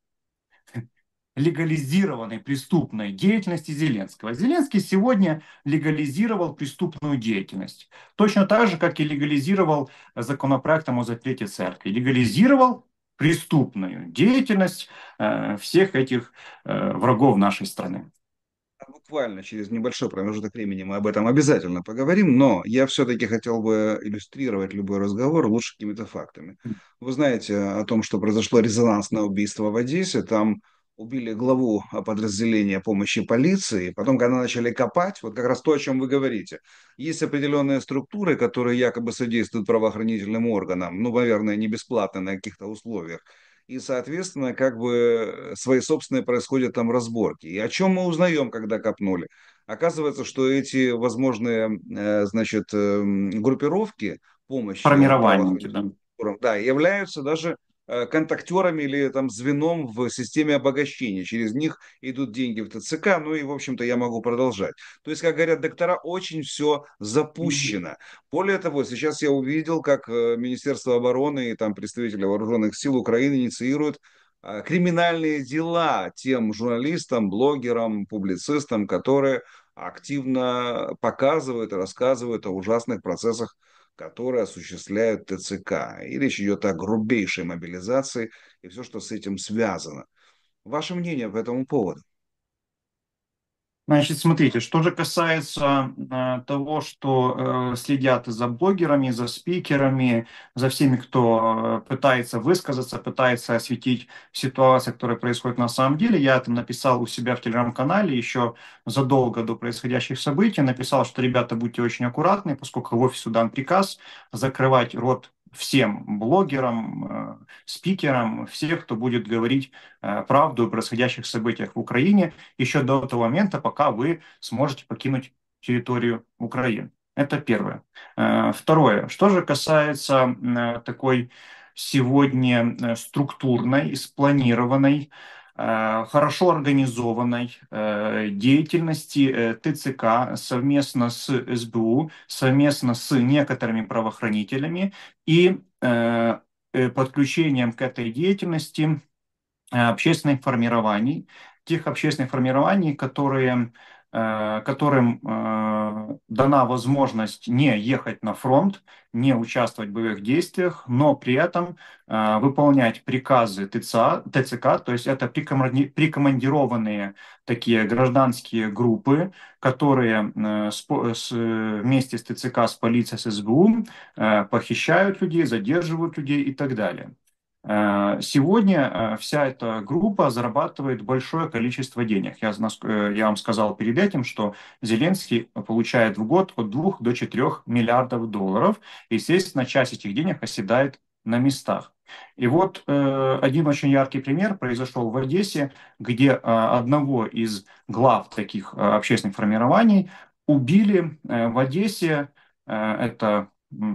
легализированной преступной деятельности Зеленского. Зеленский сегодня легализировал преступную деятельность. Точно так же, как и легализировал законопроектом о запрете церкви. Легализировал преступную деятельность э, всех этих э, врагов нашей страны. А буквально через небольшой промежуток времени мы об этом обязательно поговорим, но я все-таки хотел бы иллюстрировать любой разговор лучше какими-то фактами. Вы знаете о том, что произошло резонансное убийство в Одессе, там убили главу подразделения помощи полиции. Потом, когда начали копать, вот как раз то, о чем вы говорите. Есть определенные структуры, которые якобы содействуют правоохранительным органам, ну, наверное, не бесплатно на каких-то условиях. И, соответственно, как бы э, свои собственные происходят там разборки. И о чем мы узнаем, когда копнули? Оказывается, что эти возможные, э, значит, эм, группировки помощи... Формирование, да. Да, являются даже Э, контактерами или там звеном в системе обогащения. Через них идут деньги в ТЦК, ну и, в общем-то, я могу продолжать. То есть, как говорят доктора, очень все запущено. Более того, сейчас я увидел, как э, Министерство обороны и там представители вооруженных сил Украины инициируют э, криминальные дела тем журналистам, блогерам, публицистам, которые активно показывают и рассказывают о ужасных процессах которые осуществляют ТЦК. И речь идет о грубейшей мобилизации и все, что с этим связано. Ваше мнение по этому поводу? Значит, смотрите, что же касается э, того, что э, следят за блогерами, за спикерами, за всеми, кто э, пытается высказаться, пытается осветить ситуацию, которая происходит на самом деле. Я там написал у себя в телеграм-канале еще задолго до происходящих событий, написал, что ребята, будьте очень аккуратны, поскольку в офисе дан приказ закрывать рот всем блогерам, э, спикерам, всех, кто будет говорить э, правду о происходящих событиях в Украине еще до того момента, пока вы сможете покинуть территорию Украины. Это первое. Э, второе. Что же касается такой сегодня структурной и спланированной Э, хорошо организованной э, деятельности э, ТЦК совместно с СБУ, совместно с некоторыми правоохранителями и подключением к этой деятельности общественных формирований, тех общественных формирований, которые Э, которым э, дана возможность не ехать на фронт, не участвовать в боевых действиях, но при этом э, выполнять приказы ТЦК, то есть это прикомандированные такие гражданские группы, которые вместе с ТЦК, с полицией, с СБУ похищают людей, задерживают людей и так далее. Э, сегодня э, вся эта группа зарабатывает большое количество денег. Я, э, я вам сказал перед этим, что Зеленский получает в год от 2 до 4 миллиардов долларов. И, естественно, часть этих денег оседает на местах. И вот один очень яркий пример произошел в Одессе, где одного из глав таких общественных формирований убили в Одессе. это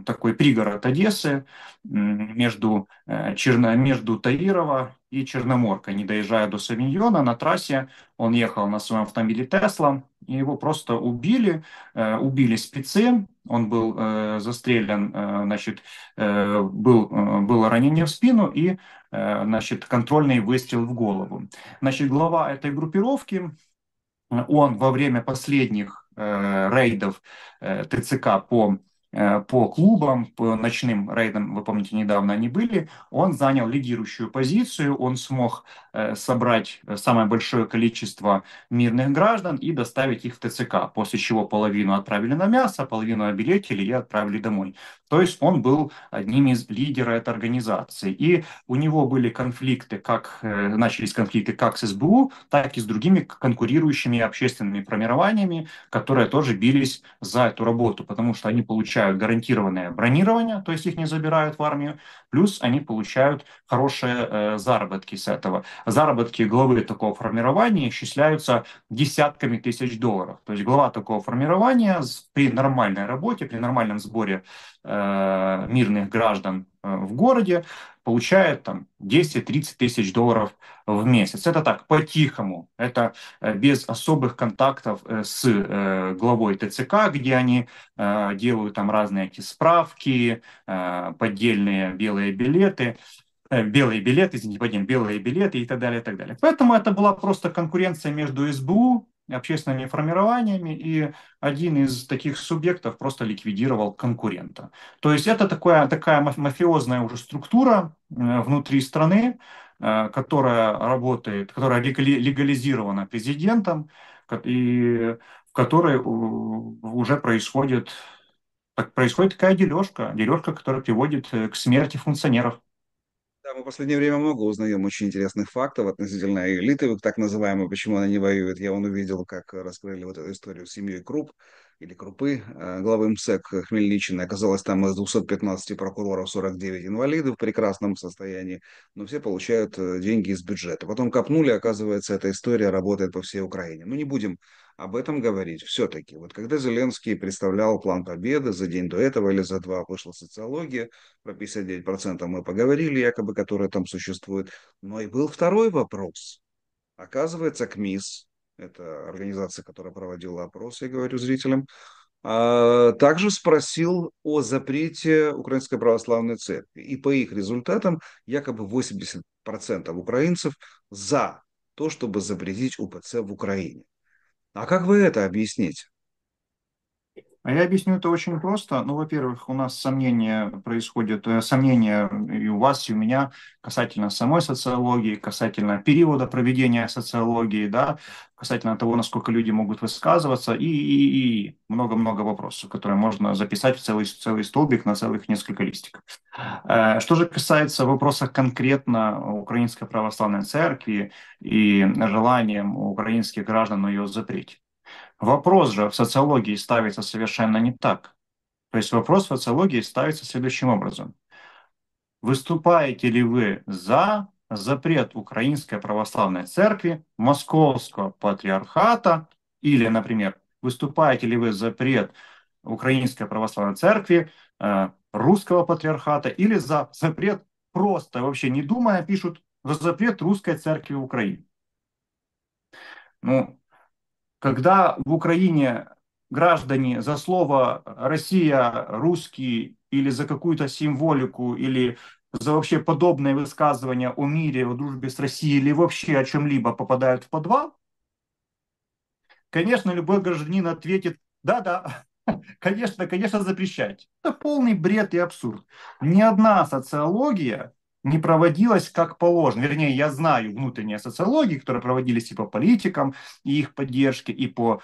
такой пригород Одессы, между, э, Черно, между Таирова и Черноморкой. Не доезжая до Савиньона, на трассе он ехал на своем автомобиле Тесла, и его просто убили, э, убили спецы, он был э, застрелен, значит, был, было ранение в спину и, значит, контрольный выстрел в голову. Значит, глава этой группировки, он во время последних рейдов ТЦК по Э, по клубам, по ночным рейдам, вы помните, недавно они были, он занял лидирующую позицию, он смог Э, собрать э, самое большое количество мирных граждан и доставить их в ТЦК, после чего половину отправили на мясо, половину обилетили и отправили домой. То есть он был одним из лидеров этой организации. И у него были конфликты, как э, начались конфликты как с СБУ, так и с другими конкурирующими общественными формированиями, которые тоже бились за эту работу, потому что они получают гарантированное бронирование, то есть их не забирают в армию, плюс они получают хорошие э, заработки с этого заработки главы такого формирования исчисляются десятками тысяч долларов. То есть глава такого формирования при нормальной работе, при нормальном сборе э, мирных граждан э, в городе получает там 10-30 тысяч долларов в месяц. Это так, по-тихому, это э, без особых контактов э, с э, главой ТЦК, где они э, делают там разные эти справки, э, поддельные белые билеты. Э, белые билеты, извините, Вадим, белые билеты и так далее, и так далее. Поэтому это была просто конкуренция между СБУ, общественными формированиями, и один из таких субъектов просто ликвидировал конкурента. То есть это такая, такая мафиозная уже структура э, внутри страны, э, которая работает, которая легализирована президентом, и в которой уже происходит, происходит такая дележка, дележка, которая приводит к смерти функционеров. Да, мы в последнее время много узнаем очень интересных фактов относительно элиты, так называемой, почему она не воюет. Я он увидел, как раскрыли вот эту историю с семьей Круп или Крупы, э, главы МСЭК Хмельничина. Оказалось, там из 215 прокуроров 49 инвалидов в прекрасном состоянии, но все получают э, деньги из бюджета. Потом копнули, оказывается, эта история работает по всей Украине. Ну, не будем об этом говорить все-таки. Вот когда Зеленский представлял план победы за день до этого или за два вышла социология, про 59% мы поговорили, якобы, которая там существует. Но и был второй вопрос. Оказывается, КМИС, это организация, которая проводила опрос, я говорю зрителям, а, также спросил о запрете Украинской Православной Церкви. И по их результатам якобы 80% украинцев за то, чтобы запретить УПЦ в Украине. А как вы это объяснить? А я объясню это очень просто. Ну, во-первых, у нас сомнения происходят, э, сомнения и у вас, и у меня касательно самой социологии, касательно периода проведения социологии, да, касательно того, насколько люди могут высказываться, и, и, и много-много вопросов, которые можно записать в целый, целый столбик на целых несколько листиков. Э, что же касается вопроса конкретно Украинской Православной Церкви и желанием украинских граждан ее запретить. Вопрос же в социологии ставится совершенно не так. То есть вопрос в социологии ставится следующим образом. Выступаете ли вы за запрет Украинской Православной Церкви, Московского Патриархата или, например, выступаете ли вы за запрет Украинской Православной Церкви, э, Русского Патриархата или за запрет просто, вообще не думая, пишут за запрет Русской Церкви Украины. Ну, когда в Украине граждане за слово «Россия», «Русский» или за какую-то символику, или за вообще подобные высказывания о мире, о дружбе с Россией или вообще о чем-либо попадают в подвал, конечно, любой гражданин ответит «да-да», конечно, конечно, запрещать. Это полный бред и абсурд. Ни одна социология не проводилось как положено. Вернее, я знаю внутренние социологии, которые проводились и по политикам, и их поддержке, и по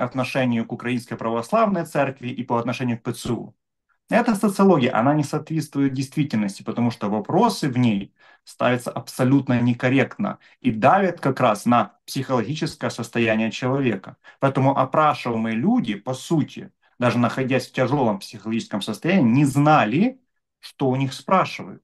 отношению к Украинской Православной Церкви, и по отношению к ПЦУ. Эта социология, она не соответствует действительности, потому что вопросы в ней ставятся абсолютно некорректно и давят как раз на психологическое состояние человека. Поэтому опрашиваемые люди, по сути, даже находясь в тяжелом психологическом состоянии, не знали, что у них спрашивают.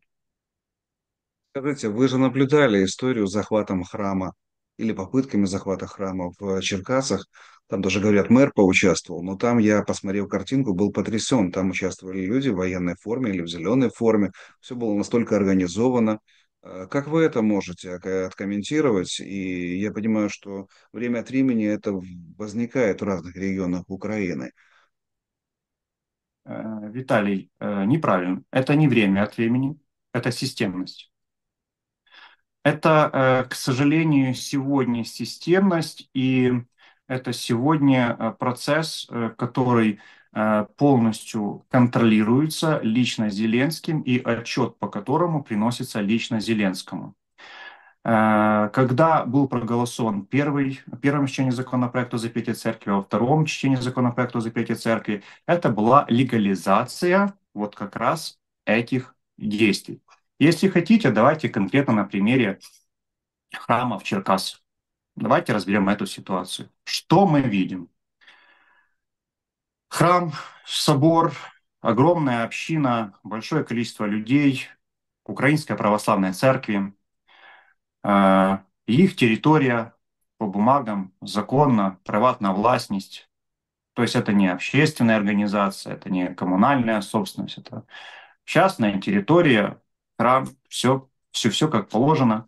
Скажите, вы же наблюдали историю с захватом храма или попытками захвата храма в Черкасах. Там даже, говорят, мэр поучаствовал, но там я посмотрел картинку, был потрясен. Там участвовали люди в военной форме или в зеленой форме. Все было настолько организовано. Э, как вы это можете откомментировать? И я понимаю, что время от времени это возникает в разных регионах Украины. Э, Виталий, э, неправильно. Это не время от времени, это системность. Это, э, к сожалению, сегодня системность, и это сегодня э, процесс, э, который полностью контролируется лично Зеленским и отчет по которому приносится лично Зеленскому. Когда был проголосован первый, первом чтении законопроекта о пяти церкви, а во втором чтении законопроекта о пяти церкви, это была легализация вот как раз этих действий. Если хотите, давайте конкретно на примере храма в Черкасах. Давайте разберем эту ситуацию. Что мы видим? Храм, собор, огромная община, большое количество людей, украинская православная церковь. А, их территория по бумагам законна, приватная властность. То есть это не общественная организация, это не коммунальная собственность, это частная территория Храм, все, все, все как положено.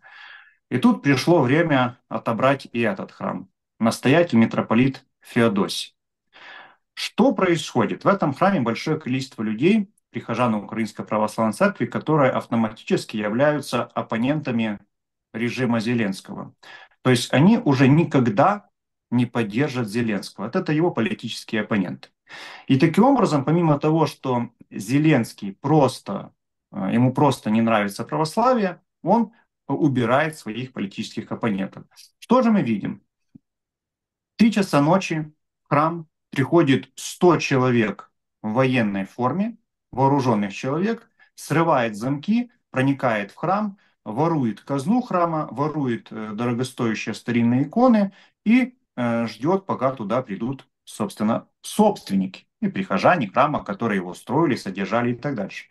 И тут пришло время отобрать и этот храм. Настоятель митрополит Феодосий. Что происходит? В этом храме большое количество людей, прихожан Украинской Православной Церкви, которые автоматически являются оппонентами режима Зеленского. То есть они уже никогда не поддержат Зеленского. Это его политические оппоненты. И таким образом, помимо того, что Зеленский просто Э, ему просто не нравится православие, он убирает своих политических оппонентов. Что же мы видим? Три часа ночи в храм приходит 100 человек в военной форме, вооруженных человек, срывает замки, проникает в храм, ворует казну храма, ворует э, дорогостоящие старинные иконы и э, ждет, пока туда придут, собственно, собственники и прихожане храма, которые его строили, содержали и так дальше.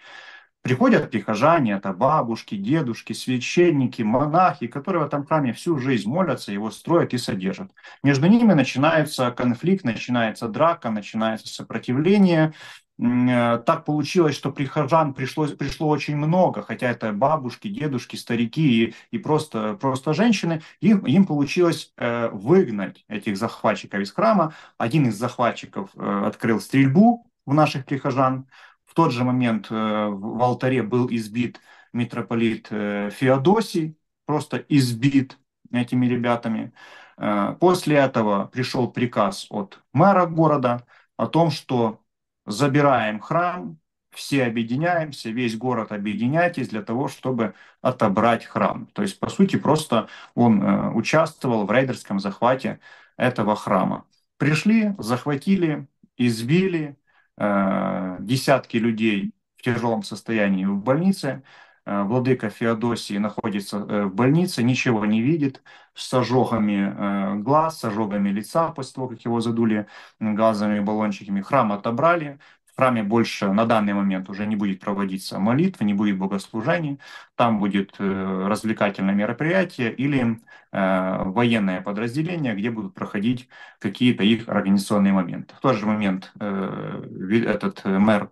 Приходят прихожане, это бабушки, дедушки, священники, монахи, которые в этом храме всю жизнь молятся, его строят и содержат. Между ними начинается конфликт, начинается драка, начинается сопротивление. Э, так получилось, что прихожан пришлось, пришло очень много, хотя это бабушки, дедушки, старики и, и просто, просто женщины. Им, им получилось э, выгнать этих захватчиков из храма. Один из захватчиков э, открыл стрельбу в наших прихожан, тот же момент э, в алтаре был избит митрополит э, Феодосий, просто избит этими ребятами. Э, после этого пришел приказ от мэра города о том, что забираем храм, все объединяемся, весь город объединяйтесь для того, чтобы отобрать храм. То есть, по сути, просто он участвовал в рейдерском захвате этого храма. Пришли, захватили, избили, Э, десятки людей в тяжелом состоянии в больнице. Э, владыка Феодосии находится э, в больнице, ничего не видит, с ожогами глаз, с ожогами лица после того, как его задули газовыми баллончиками. Храм отобрали, храме больше на данный момент уже не будет проводиться молитва, не будет богослужения, там будет э, развлекательное мероприятие или э, военное подразделение, где будут проходить какие-то их организационные моменты. В тот же момент э, этот э, мэр,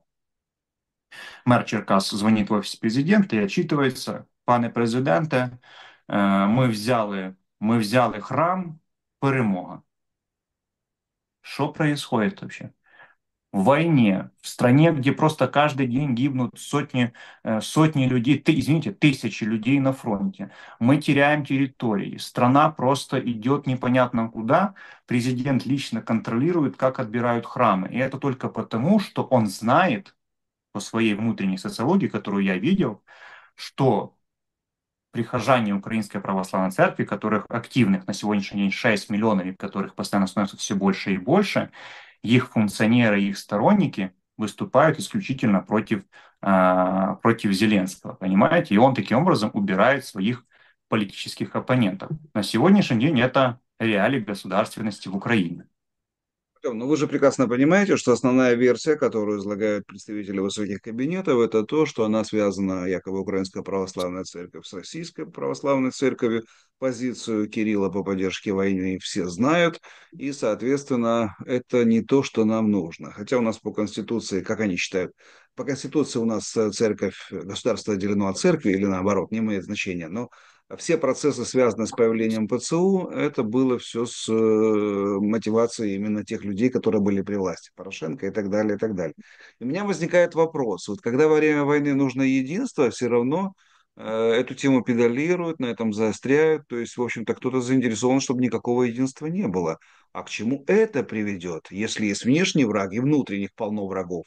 мэр Черкас звонит в офис президента и отчитывается, пане президенте, э, ми взяли, мы взяли храм, перемога. Что происходит вообще? в войне, в стране, где просто каждый день гибнут сотни, э, сотни людей, ты, извините, тысячи людей на фронте. Мы теряем территории, страна просто идет непонятно куда, президент лично контролирует, как отбирают храмы. И это только потому, что он знает по своей внутренней социологии, которую я видел, что прихожане Украинской Православной Церкви, которых активных на сегодняшний день 6 миллионов, и которых постоянно становится все больше и больше, их функционеры, их сторонники выступают исключительно против, э, против Зеленского, понимаете? И он таким образом убирает своих политических оппонентов. На сегодняшний день это реалии государственности в Украине. Ну, вы же прекрасно понимаете, что основная версия, которую излагают представители высоких кабинетов, это то, что она связана якобы Украинская православная церковь с Российской православной церковью. Позицию Кирилла по поддержке войны все знают, и, соответственно, это не то, что нам нужно. Хотя у нас по Конституции, как они считают, по Конституции у нас э, церковь, государство отделено от церкви, или наоборот, не имеет значения, но все процессы, связанные с появлением ПЦУ, это было все с э, мотивацией именно тех людей, которые были при власти, Порошенко и так далее, и так далее. И у меня возникает вопрос, вот когда во время войны нужно единство, все равно э, эту тему педалируют, на этом заостряют, то есть, в общем-то, кто-то заинтересован, чтобы никакого единства не было. А к чему это приведет, если есть внешний враг и внутренних полно врагов?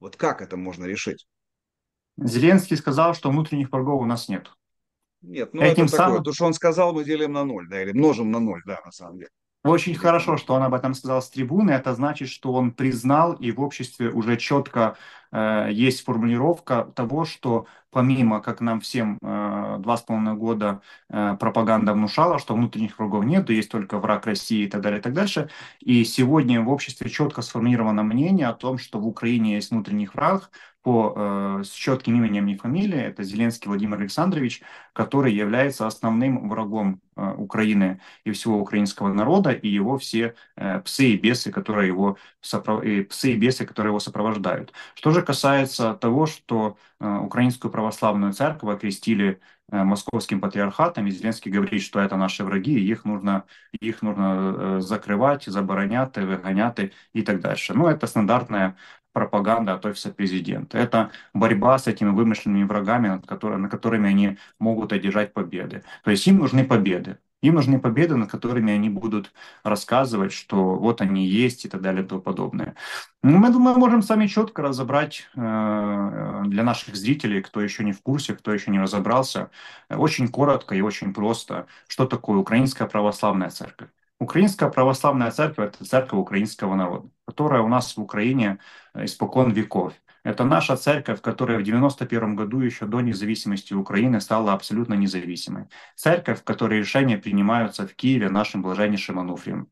Вот как это можно решить? Зеленский сказал, что внутренних врагов у нас нет. Нет, ну Этим это самым... такое, то, что он сказал, мы делим на ноль, да, или множим на ноль, да, на самом деле. Очень хорошо, что он об этом сказал с трибуны. Это значит, что он признал, и в обществе уже четко э, есть формулировка того, что помимо, как нам всем э, два с половиной года э, пропаганда внушала, что внутренних врагов нет, есть только враг России и так далее, и так дальше. И сегодня в обществе четко сформировано мнение о том, что в Украине есть внутренний враг, по, э, с четким именем и фамилией, это Зеленский Владимир Александрович, который является основным врагом э, Украины и всего украинского народа, и его все э, псы и бесы, которые его, псы и бесы, которые его сопровождают. Что же касается того, что Украинскую Православную Церковь окрестили московским патриархатом, и Зеленский говорит, что это наши враги, и их нужно, их нужно закрывать, забороняти, выгоняти и так дальше. Ну, это стандартная пропаганда от офиса президента. Это борьба с этими вымышленными врагами, над которыми, на которыми они могут одержать победы. То есть им нужны победы. Им нужны победы, над которыми они будут рассказывать, что вот они есть и так далее и тому подобное. Ну, мы, мы можем сами четко разобрать э, для наших зрителей, кто еще не в курсе, кто еще не разобрался, очень коротко и очень просто, что такое Украинская Православная Церковь. Украинская православная церковь – это церковь украинского народа, которая у нас в Украине э, испокон веков. Это наша церковь, которая в 91 году, еще до независимости Украины, стала абсолютно независимой. Церковь, в которой решения принимаются в Киеве нашим блаженнейшим Ануфрием.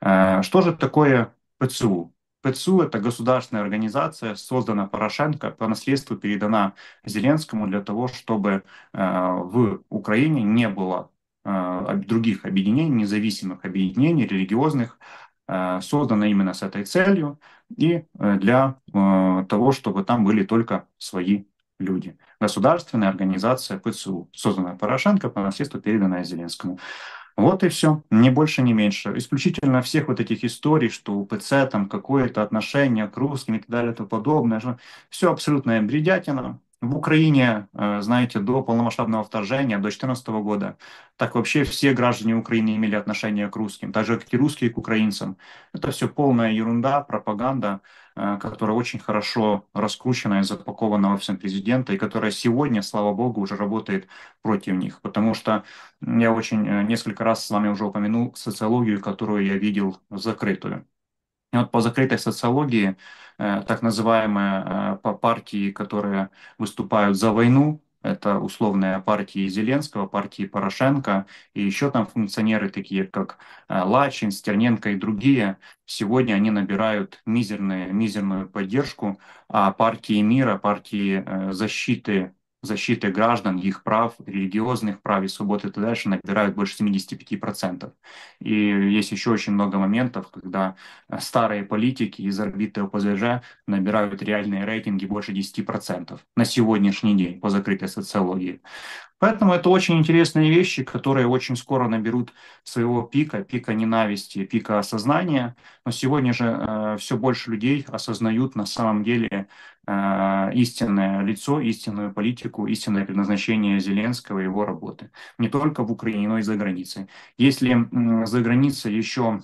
Э, что же такое ПЦУ? ПЦУ – это государственная организация, создана Порошенко, по наследству передана Зеленскому для того, чтобы э, в Украине не было а, других объединений, независимых объединений, религиозных, а, создано именно с этой целью и э, для э, того, чтобы там были только свои люди. Государственная организация ПЦУ, созданная Порошенко по наследству, переданная Зеленскому. Вот и все, ни больше, ни меньше. Исключительно всех вот этих историй, что у ПЦ там какое-то отношение к русским и так далее и тому подобное. Все абсолютная бредятина, в Украине, э, знаете, до полномасштабного вторжения, до 2014 года, так вообще все граждане Украины имели отношение к русским, так же, как и русские к украинцам. Это все полная ерунда, пропаганда, э, которая очень хорошо раскручена и запакована офисом президента, и которая сегодня, слава богу, уже работает против них. Потому что я очень э, несколько раз с вами уже упомянул социологию, которую я видел закрытую. И вот по закрытой социологии э, так называемые э, партии, которые выступают за войну, это условные партии Зеленского, партии Порошенко, и еще там функционеры такие, как э, Лачин, Стерненко и другие, сегодня они набирают мизерные, мизерную поддержку, а партии мира, партии защиты защиты граждан, их прав, религиозных прав и свобод и так дальше набирают больше 75%. И есть еще очень много моментов, когда э, старые политики из орбиты ОПЗЖ набирают реальные рейтинги больше 10% на сегодняшний день по закрытой социологии. Поэтому это очень интересные вещи, которые очень скоро наберут своего пика, пика ненависти, пика осознания. Но сегодня же э, все больше людей осознают на самом деле э, истинное лицо, истинную политику, истинное предназначение Зеленского и его работы. Не только в Украине, но и за границей. Если э, за границей еще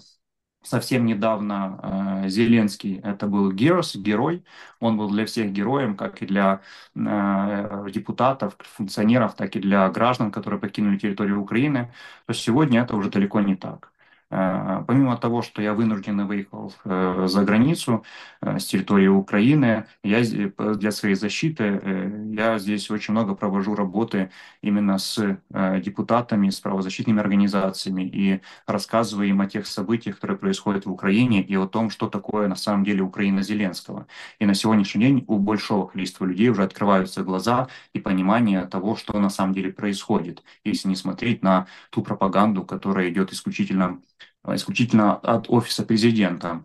совсем недавно э, Зеленский это был Герос, герой. Он был для всех героем, как и для э, депутатов, функционеров, так и для граждан, которые покинули территорию Украины. То есть сегодня это уже далеко не так. Э, помимо того, что я вынужденно выехал э, за границу э, с территории Украины, я для своей защиты, я здесь очень много провожу работы именно с депутатами, с правозащитными организациями и рассказываю им о тех событиях, которые происходят в Украине и о том, что такое на самом деле Украина Зеленского. И на сегодняшний день у большого количества людей уже открываются глаза и понимание того, что на самом деле происходит, если не смотреть на ту пропаганду, которая идет исключительно а, исключительно от офиса президента.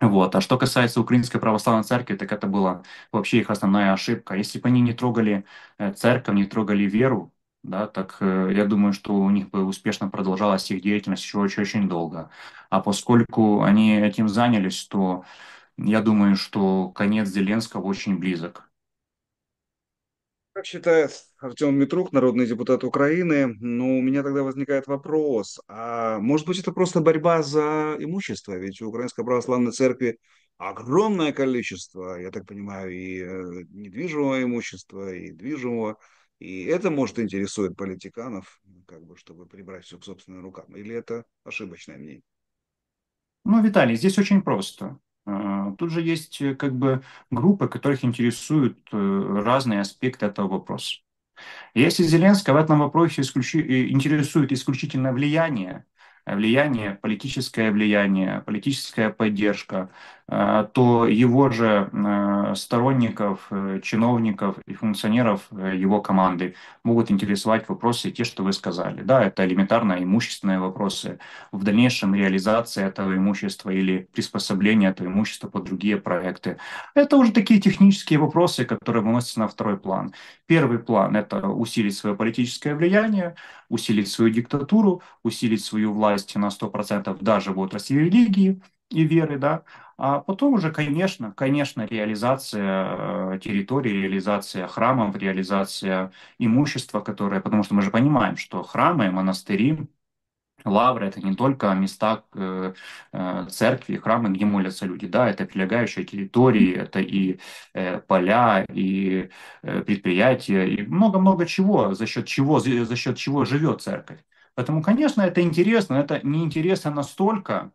Вот. А что касается Украинской Православной Церкви, так это была вообще их основная ошибка. Если бы они не трогали э, церковь, не трогали веру, да, так э, я думаю, что у них бы успешно продолжалась их деятельность еще очень-очень долго. А поскольку они этим занялись, то я думаю, что конец Зеленского очень близок. Как считает Артем Митрук, народный депутат Украины, ну, у меня тогда возникает вопрос, а может быть это просто борьба за имущество? Ведь у Украинской Православной Церкви огромное количество, я так понимаю, и э, недвижимого имущества, и движимого, и это, может, интересует политиканов, как бы, чтобы прибрать все к собственным рукам. Или это ошибочное мнение? Ну, Виталий, здесь очень просто. А, тут же есть э, как бы группы, которых интересуют э, разные аспекты этого вопроса. Если Зеленского в этом вопросе исключи... Э, интересует исключительно влияние влияние, политическое влияние, политическая поддержка, а, то его же а, сторонников, э, чиновников и функционеров э, его команды могут интересовать вопросы те, что вы сказали. Да, это элементарно имущественные вопросы. В дальнейшем реализация этого имущества или приспособление этого имущества под другие проекты. Это уже такие технические вопросы, которые выносятся на второй план. Первый план – это усилить свое политическое влияние, усилить свою диктатуру, усилить свою власть власти на 100% даже в отрасли религии и веры, да, а потом уже, конечно, конечно, реализация э, территории, реализация храмов, реализация имущества, которое, потому что мы же понимаем, что храмы, монастыри, Лавры – это не только места э, э, церкви, храмы, где молятся люди, да, это прилегающие территории, это и поля, и предприятия, и много-много чего, за счет чего, за счет чего живет церковь. Поэтому, конечно, это интересно, но это не интересно настолько,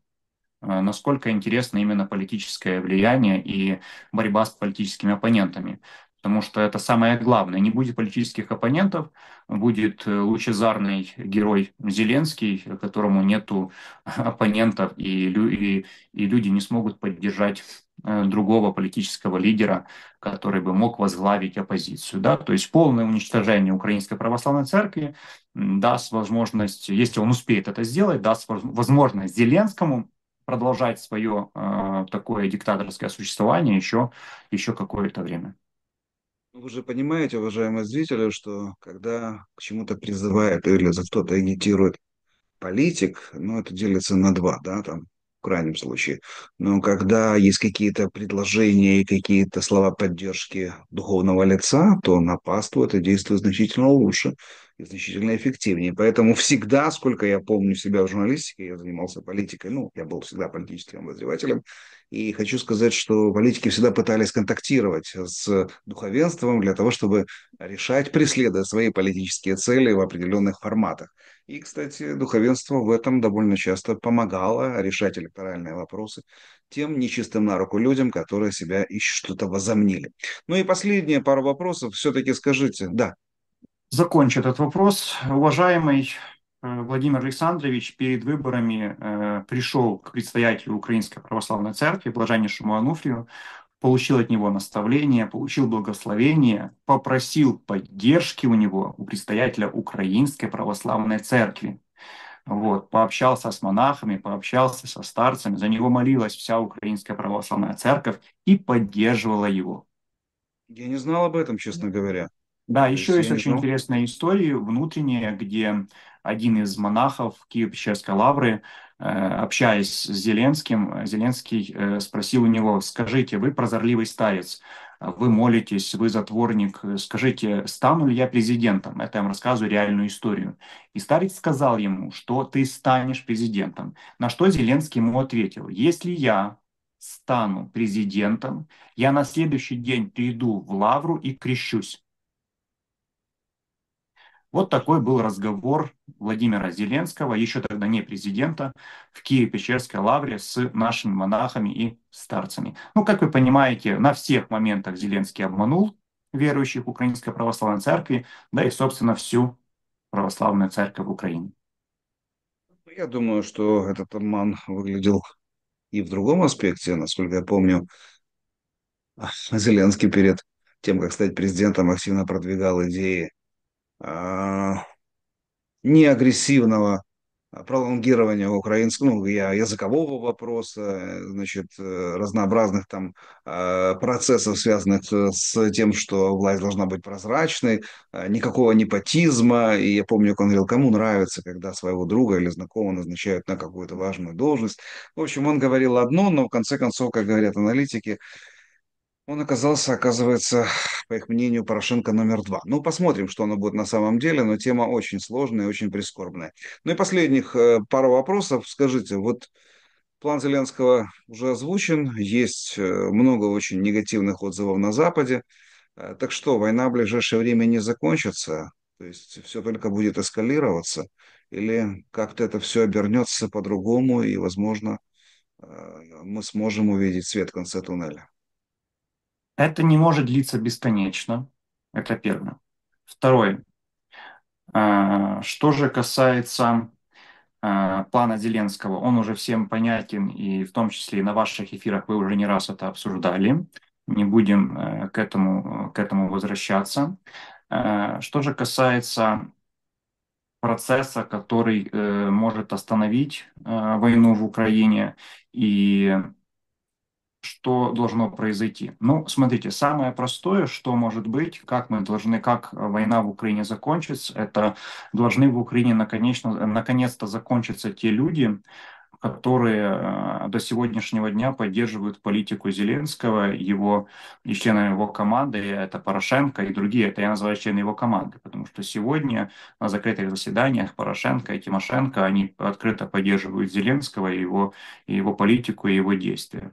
э, насколько интересно именно политическое влияние и борьба с политическими оппонентами. Потому что это самое главное. Не будет политических оппонентов, будет э, лучезарный герой Зеленский, которому нету оппонентов, и, лю- и, и люди не смогут поддержать Э, другого политического лидера, который бы мог возглавить оппозицию. Да? То есть полное уничтожение Украинской Православной Церкви даст возможность, если он успеет это сделать, даст возможность Зеленскому продолжать свое э, такое диктаторское существование еще, еще какое-то время. Ну, вы же понимаете, уважаемые зрители, что когда к чему-то призывает или за что-то агитирует политик, ну, это делится на два, да, там, в крайнем случае. Но когда есть какие-то предложения и какие-то слова поддержки духовного лица, то на пасту это действует значительно лучше значительно эффективнее. Поэтому всегда, сколько я помню себя в журналистике, я занимался политикой, ну, я был всегда политическим обозревателем, и хочу сказать, что политики всегда пытались контактировать с духовенством для того, чтобы решать, преследуя свои политические цели в определенных форматах. И, кстати, духовенство в этом довольно часто помогало решать электоральные вопросы тем нечистым на руку людям, которые себя ищут что-то возомнили. Ну и последние пару вопросов. Все-таки скажите, да, закончу этот вопрос. Уважаемый э, Владимир Александрович перед выборами э, пришел к предстоятелю Украинской Православной Церкви, блаженнейшему Ануфрию, получил от него наставление, получил благословение, попросил поддержки у него, у предстоятеля Украинской Православной Церкви. Вот, пообщался с монахами, пообщался со старцами, за него молилась вся Украинская Православная Церковь и поддерживала его. Я не знал об этом, честно говоря. Да, еще есть очень интересная история внутренняя, где один из монахов Киево-Печерской лавры, э, общаясь с Зеленским, Зеленский э, спросил у него, скажите, вы прозорливый старец, вы молитесь, вы затворник, скажите, стану ли я президентом? Это я вам рассказываю реальную историю. И старец сказал ему, что ты станешь президентом. На что Зеленский ему ответил, если я стану президентом, я на следующий день приду в Лавру и крещусь. Вот такой был разговор Владимира Зеленского, еще тогда не президента, в Киеве-Печерской лавре с нашими монахами и старцами. Ну, как вы понимаете, на всех моментах Зеленский обманул верующих Украинской Православной Церкви, да и, собственно, всю Православную Церковь Украины. Я думаю, что этот обман выглядел и в другом аспекте. Насколько я помню, Зеленский перед тем, как стать президентом, активно продвигал идеи а, неагрессивного а, пролонгирования украинского ну, языкового вопроса, значит, э, разнообразных там а, процессов, связанных э, с тем, что власть должна быть прозрачной, никакого непотизма. И я помню, как он говорил, кому нравится, когда своего друга или знакомого назначают на какую-то важную должность. В общем, он говорил одно, но в конце концов, как говорят аналитики, он оказался, оказывается, по их мнению, Порошенко номер два. Ну, посмотрим, что оно будет на самом деле, но тема очень сложная и очень прискорбная. Ну и последних э, пару вопросов. Скажите, вот план Зеленского уже озвучен, есть э, много очень негативных отзывов на Западе. Э, так что, война в ближайшее время не закончится, то есть все только будет эскалироваться, или как-то это все обернется по-другому, и, возможно, мы сможем увидеть свет конца туннеля? Это не может длиться бесконечно. Это первое. Второе. А, что же касается а, плана Зеленского, он уже всем понятен, и в том числе и на ваших эфирах вы уже не раз это обсуждали. Не будем а, к этому, к этому возвращаться. Что же касается процесса, который э, может остановить войну в Украине и что должно произойти? Ну, смотрите, самое простое, что может быть, как мы должны, как война в Украине закончится, это должны в Украине наконечно, наконец-то закончиться те люди, которые э, до сегодняшнего дня поддерживают политику Зеленского, его и члены его команды, это Порошенко и другие, это я называю члены его команды, потому что сегодня на закрытых заседаниях Порошенко и Тимошенко, они открыто поддерживают Зеленского и его, и его политику и его действия.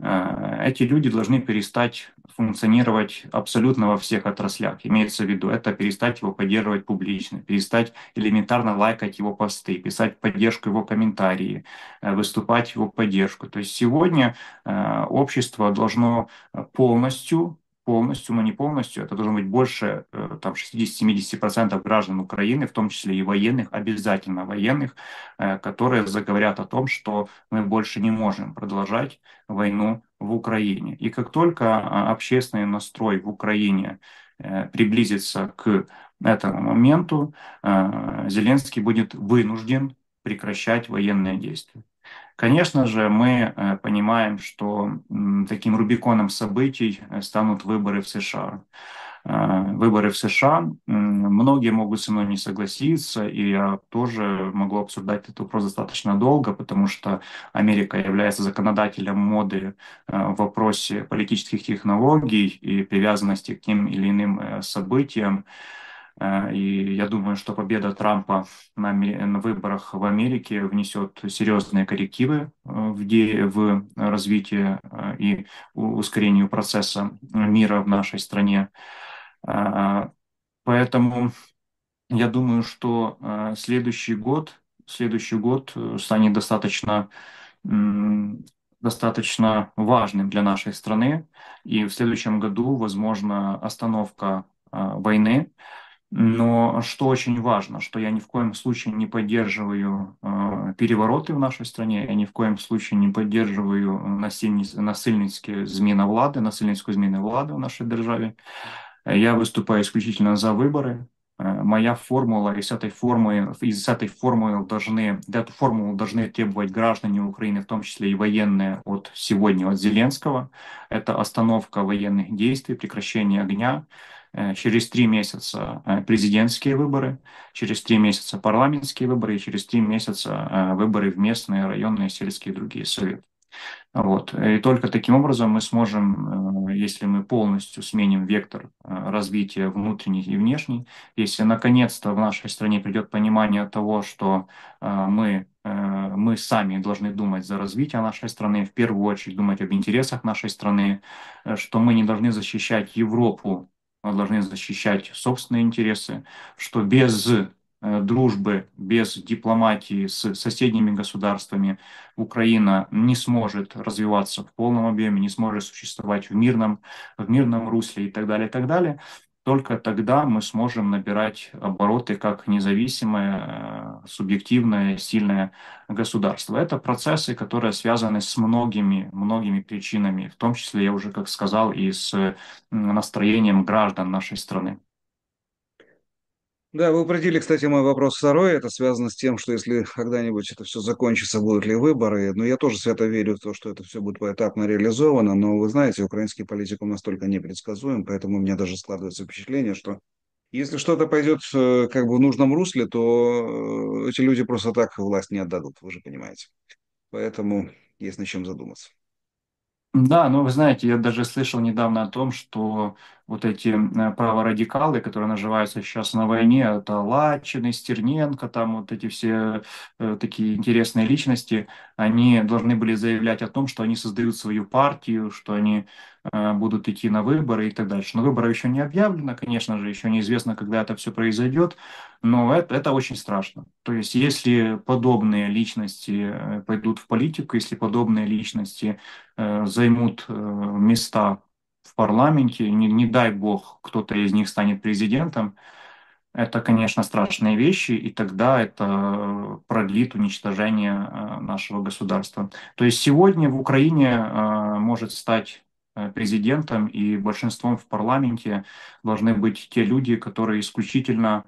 Э, эти люди должны перестать функционировать абсолютно во всех отраслях. Имеется в виду, это перестать его поддерживать публично, перестать элементарно лайкать его посты, писать поддержку его комментарии, э, выступать его поддержку. То есть сегодня э, общество должно полностью полностью, но не полностью, это должно быть больше э, там 60-70% граждан Украины, в том числе и военных, обязательно военных, э, которые заговорят о том, что мы больше не можем продолжать войну в Украине. И как только а, общественный настрой в Украине э, приблизится к этому моменту, Зеленский будет вынужден прекращать военные действия. Конечно же, мы э, понимаем, что таким рубиконом событий э, станут выборы в США. Э, выборы в США. Многие могут со мной не согласиться, и я тоже могу обсуждать этот вопрос достаточно долго, потому что Америка является законодателем моды в вопросе политических технологий и привязанности к тем или иным событиям. Э, и я думаю, что победа Трампа на, на выборах в Америке внесет серьезные коррективы э, в, де, в развитие э, и ускорению процесса мира в нашей стране. Поэтому я думаю, что следующий год, следующий год станет достаточно достаточно важным для нашей страны. И в следующем году, возможно, остановка войны, но что очень важно, что я ни в коем случае не поддерживаю э, перевороты в нашей стране, я ни в коем случае не поддерживаю насильницкие зміни влады, насильницьку зміну влады в нашей державе. Я выступаю исключительно за выборы. Э, моя формула из этой формулы, из этой формулы должны, эту формулу должны требовать граждане Украины, в том числе и военные от сегодня, от Зеленского. Это остановка военных действий, прекращение огня, Э, через три месяца э, президентские выборы, через три месяца парламентские выборы и через три месяца э, выборы в местные, районные, сельские и другие советы. Вот. И только таким образом мы сможем, если мы полностью сменим вектор развития внутренний и внешний, если наконец-то в нашей стране придет понимание того, что мы, мы сами должны думать за развитие нашей страны, в первую очередь думать об интересах нашей страны, что мы не должны защищать Европу мы должны защищать собственные интересы, что без э, дружбы, без дипломатии с соседними государствами Украина не сможет развиваться в полном объеме, не сможет существовать в мирном, в мирном русле и так далее, и так далее только тогда мы сможем набирать обороты как независимое, э, субъективное, сильное государство. Это процессы, которые связаны с многими, многими причинами, в том числе, я уже как сказал, и с настроением граждан нашей страны. Да, вы упредили, кстати, мой вопрос второй. Это связано с тем, что если когда-нибудь это все закончится, будут ли выборы. Но я тоже свято верю в то, что это все будет поэтапно реализовано. Но вы знаете, украинский политикум настолько непредсказуем, поэтому у меня даже складывается впечатление, что если что-то пойдет э, как бы в нужном русле, то э, эти люди просто так власть не отдадут, вы же понимаете. Поэтому есть на чем задуматься. Да, ну вы знаете, я даже слышал недавно о том, что вот эти э, праворадикалы, которые наживаются сейчас на войне, это Лачин, Стерненко, там вот эти все э, такие интересные личности, они должны были заявлять о том, что они создают свою партию, что они э, будут идти на выборы и так дальше. Но выборы еще не объявлено, конечно же, еще неизвестно, когда это все произойдет, но это, это очень страшно. То есть если подобные личности э, пойдут в политику, если подобные личности э, займут э, места в парламенте, не, не дай бог, кто-то из них станет президентом, это, конечно, страшные вещи, и тогда это э, продлит уничтожение э, нашего государства. То есть сегодня в Украине э, может стать президентом и большинством в парламенте должны быть те люди, которые исключительно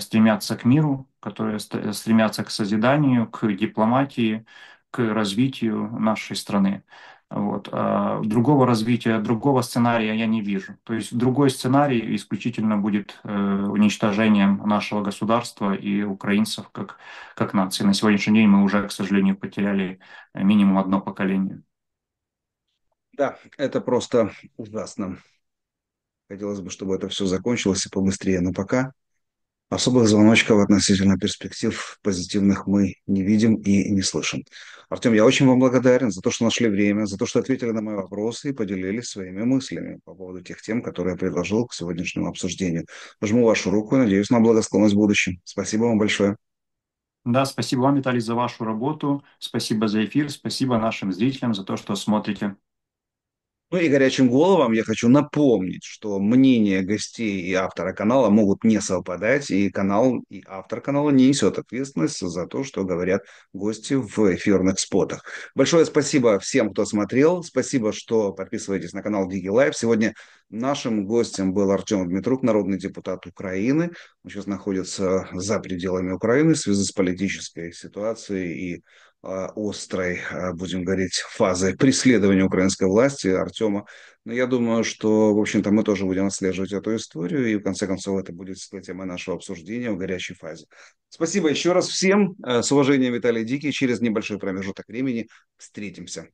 стремятся к миру, которые стремятся к созиданию, к дипломатии, к развитию нашей страны. Вот. А, другого развития, другого сценария я не вижу. То есть другой сценарий исключительно будет э, уничтожением нашего государства и украинцев как, как нации. На сегодняшний день мы уже, к сожалению, потеряли минимум одно поколение. Да, это просто ужасно. Хотелось бы, чтобы это все закончилось и побыстрее, но пока Особых звоночков относительно перспектив позитивных мы не видим и не слышим. Артем, я очень вам благодарен за то, что нашли время, за то, что ответили на мои вопросы и поделились своими мыслями по поводу тех тем, которые я предложил к сегодняшнему обсуждению. Жму вашу руку и надеюсь на благосклонность в будущем. Спасибо вам большое. Да, спасибо вам, Виталий, за вашу работу. Спасибо за эфир. Спасибо нашим зрителям за то, что смотрите. Ну и горячим головам я хочу напомнить, что мнения гостей и автора канала могут не совпадать, и канал, и автор канала не несет ответственность за то, что говорят гости в эфирных спотах. Большое спасибо всем, кто смотрел. Спасибо, что подписываетесь на канал DigiLife. Сегодня нашим гостем был Артем Дмитрук, народный депутат Украины. Он сейчас находится за пределами Украины в связи с политической ситуацией и Э, острой, э, будем говорить, фазы преследования украинской власти Артема. Но я думаю, что, в общем-то, мы тоже будем отслеживать эту историю, и в конце концов это будет темой нашего обсуждения в горячей фазе. Спасибо еще раз всем. Э, с уважением, Виталий Дикий. Через небольшой промежуток времени встретимся.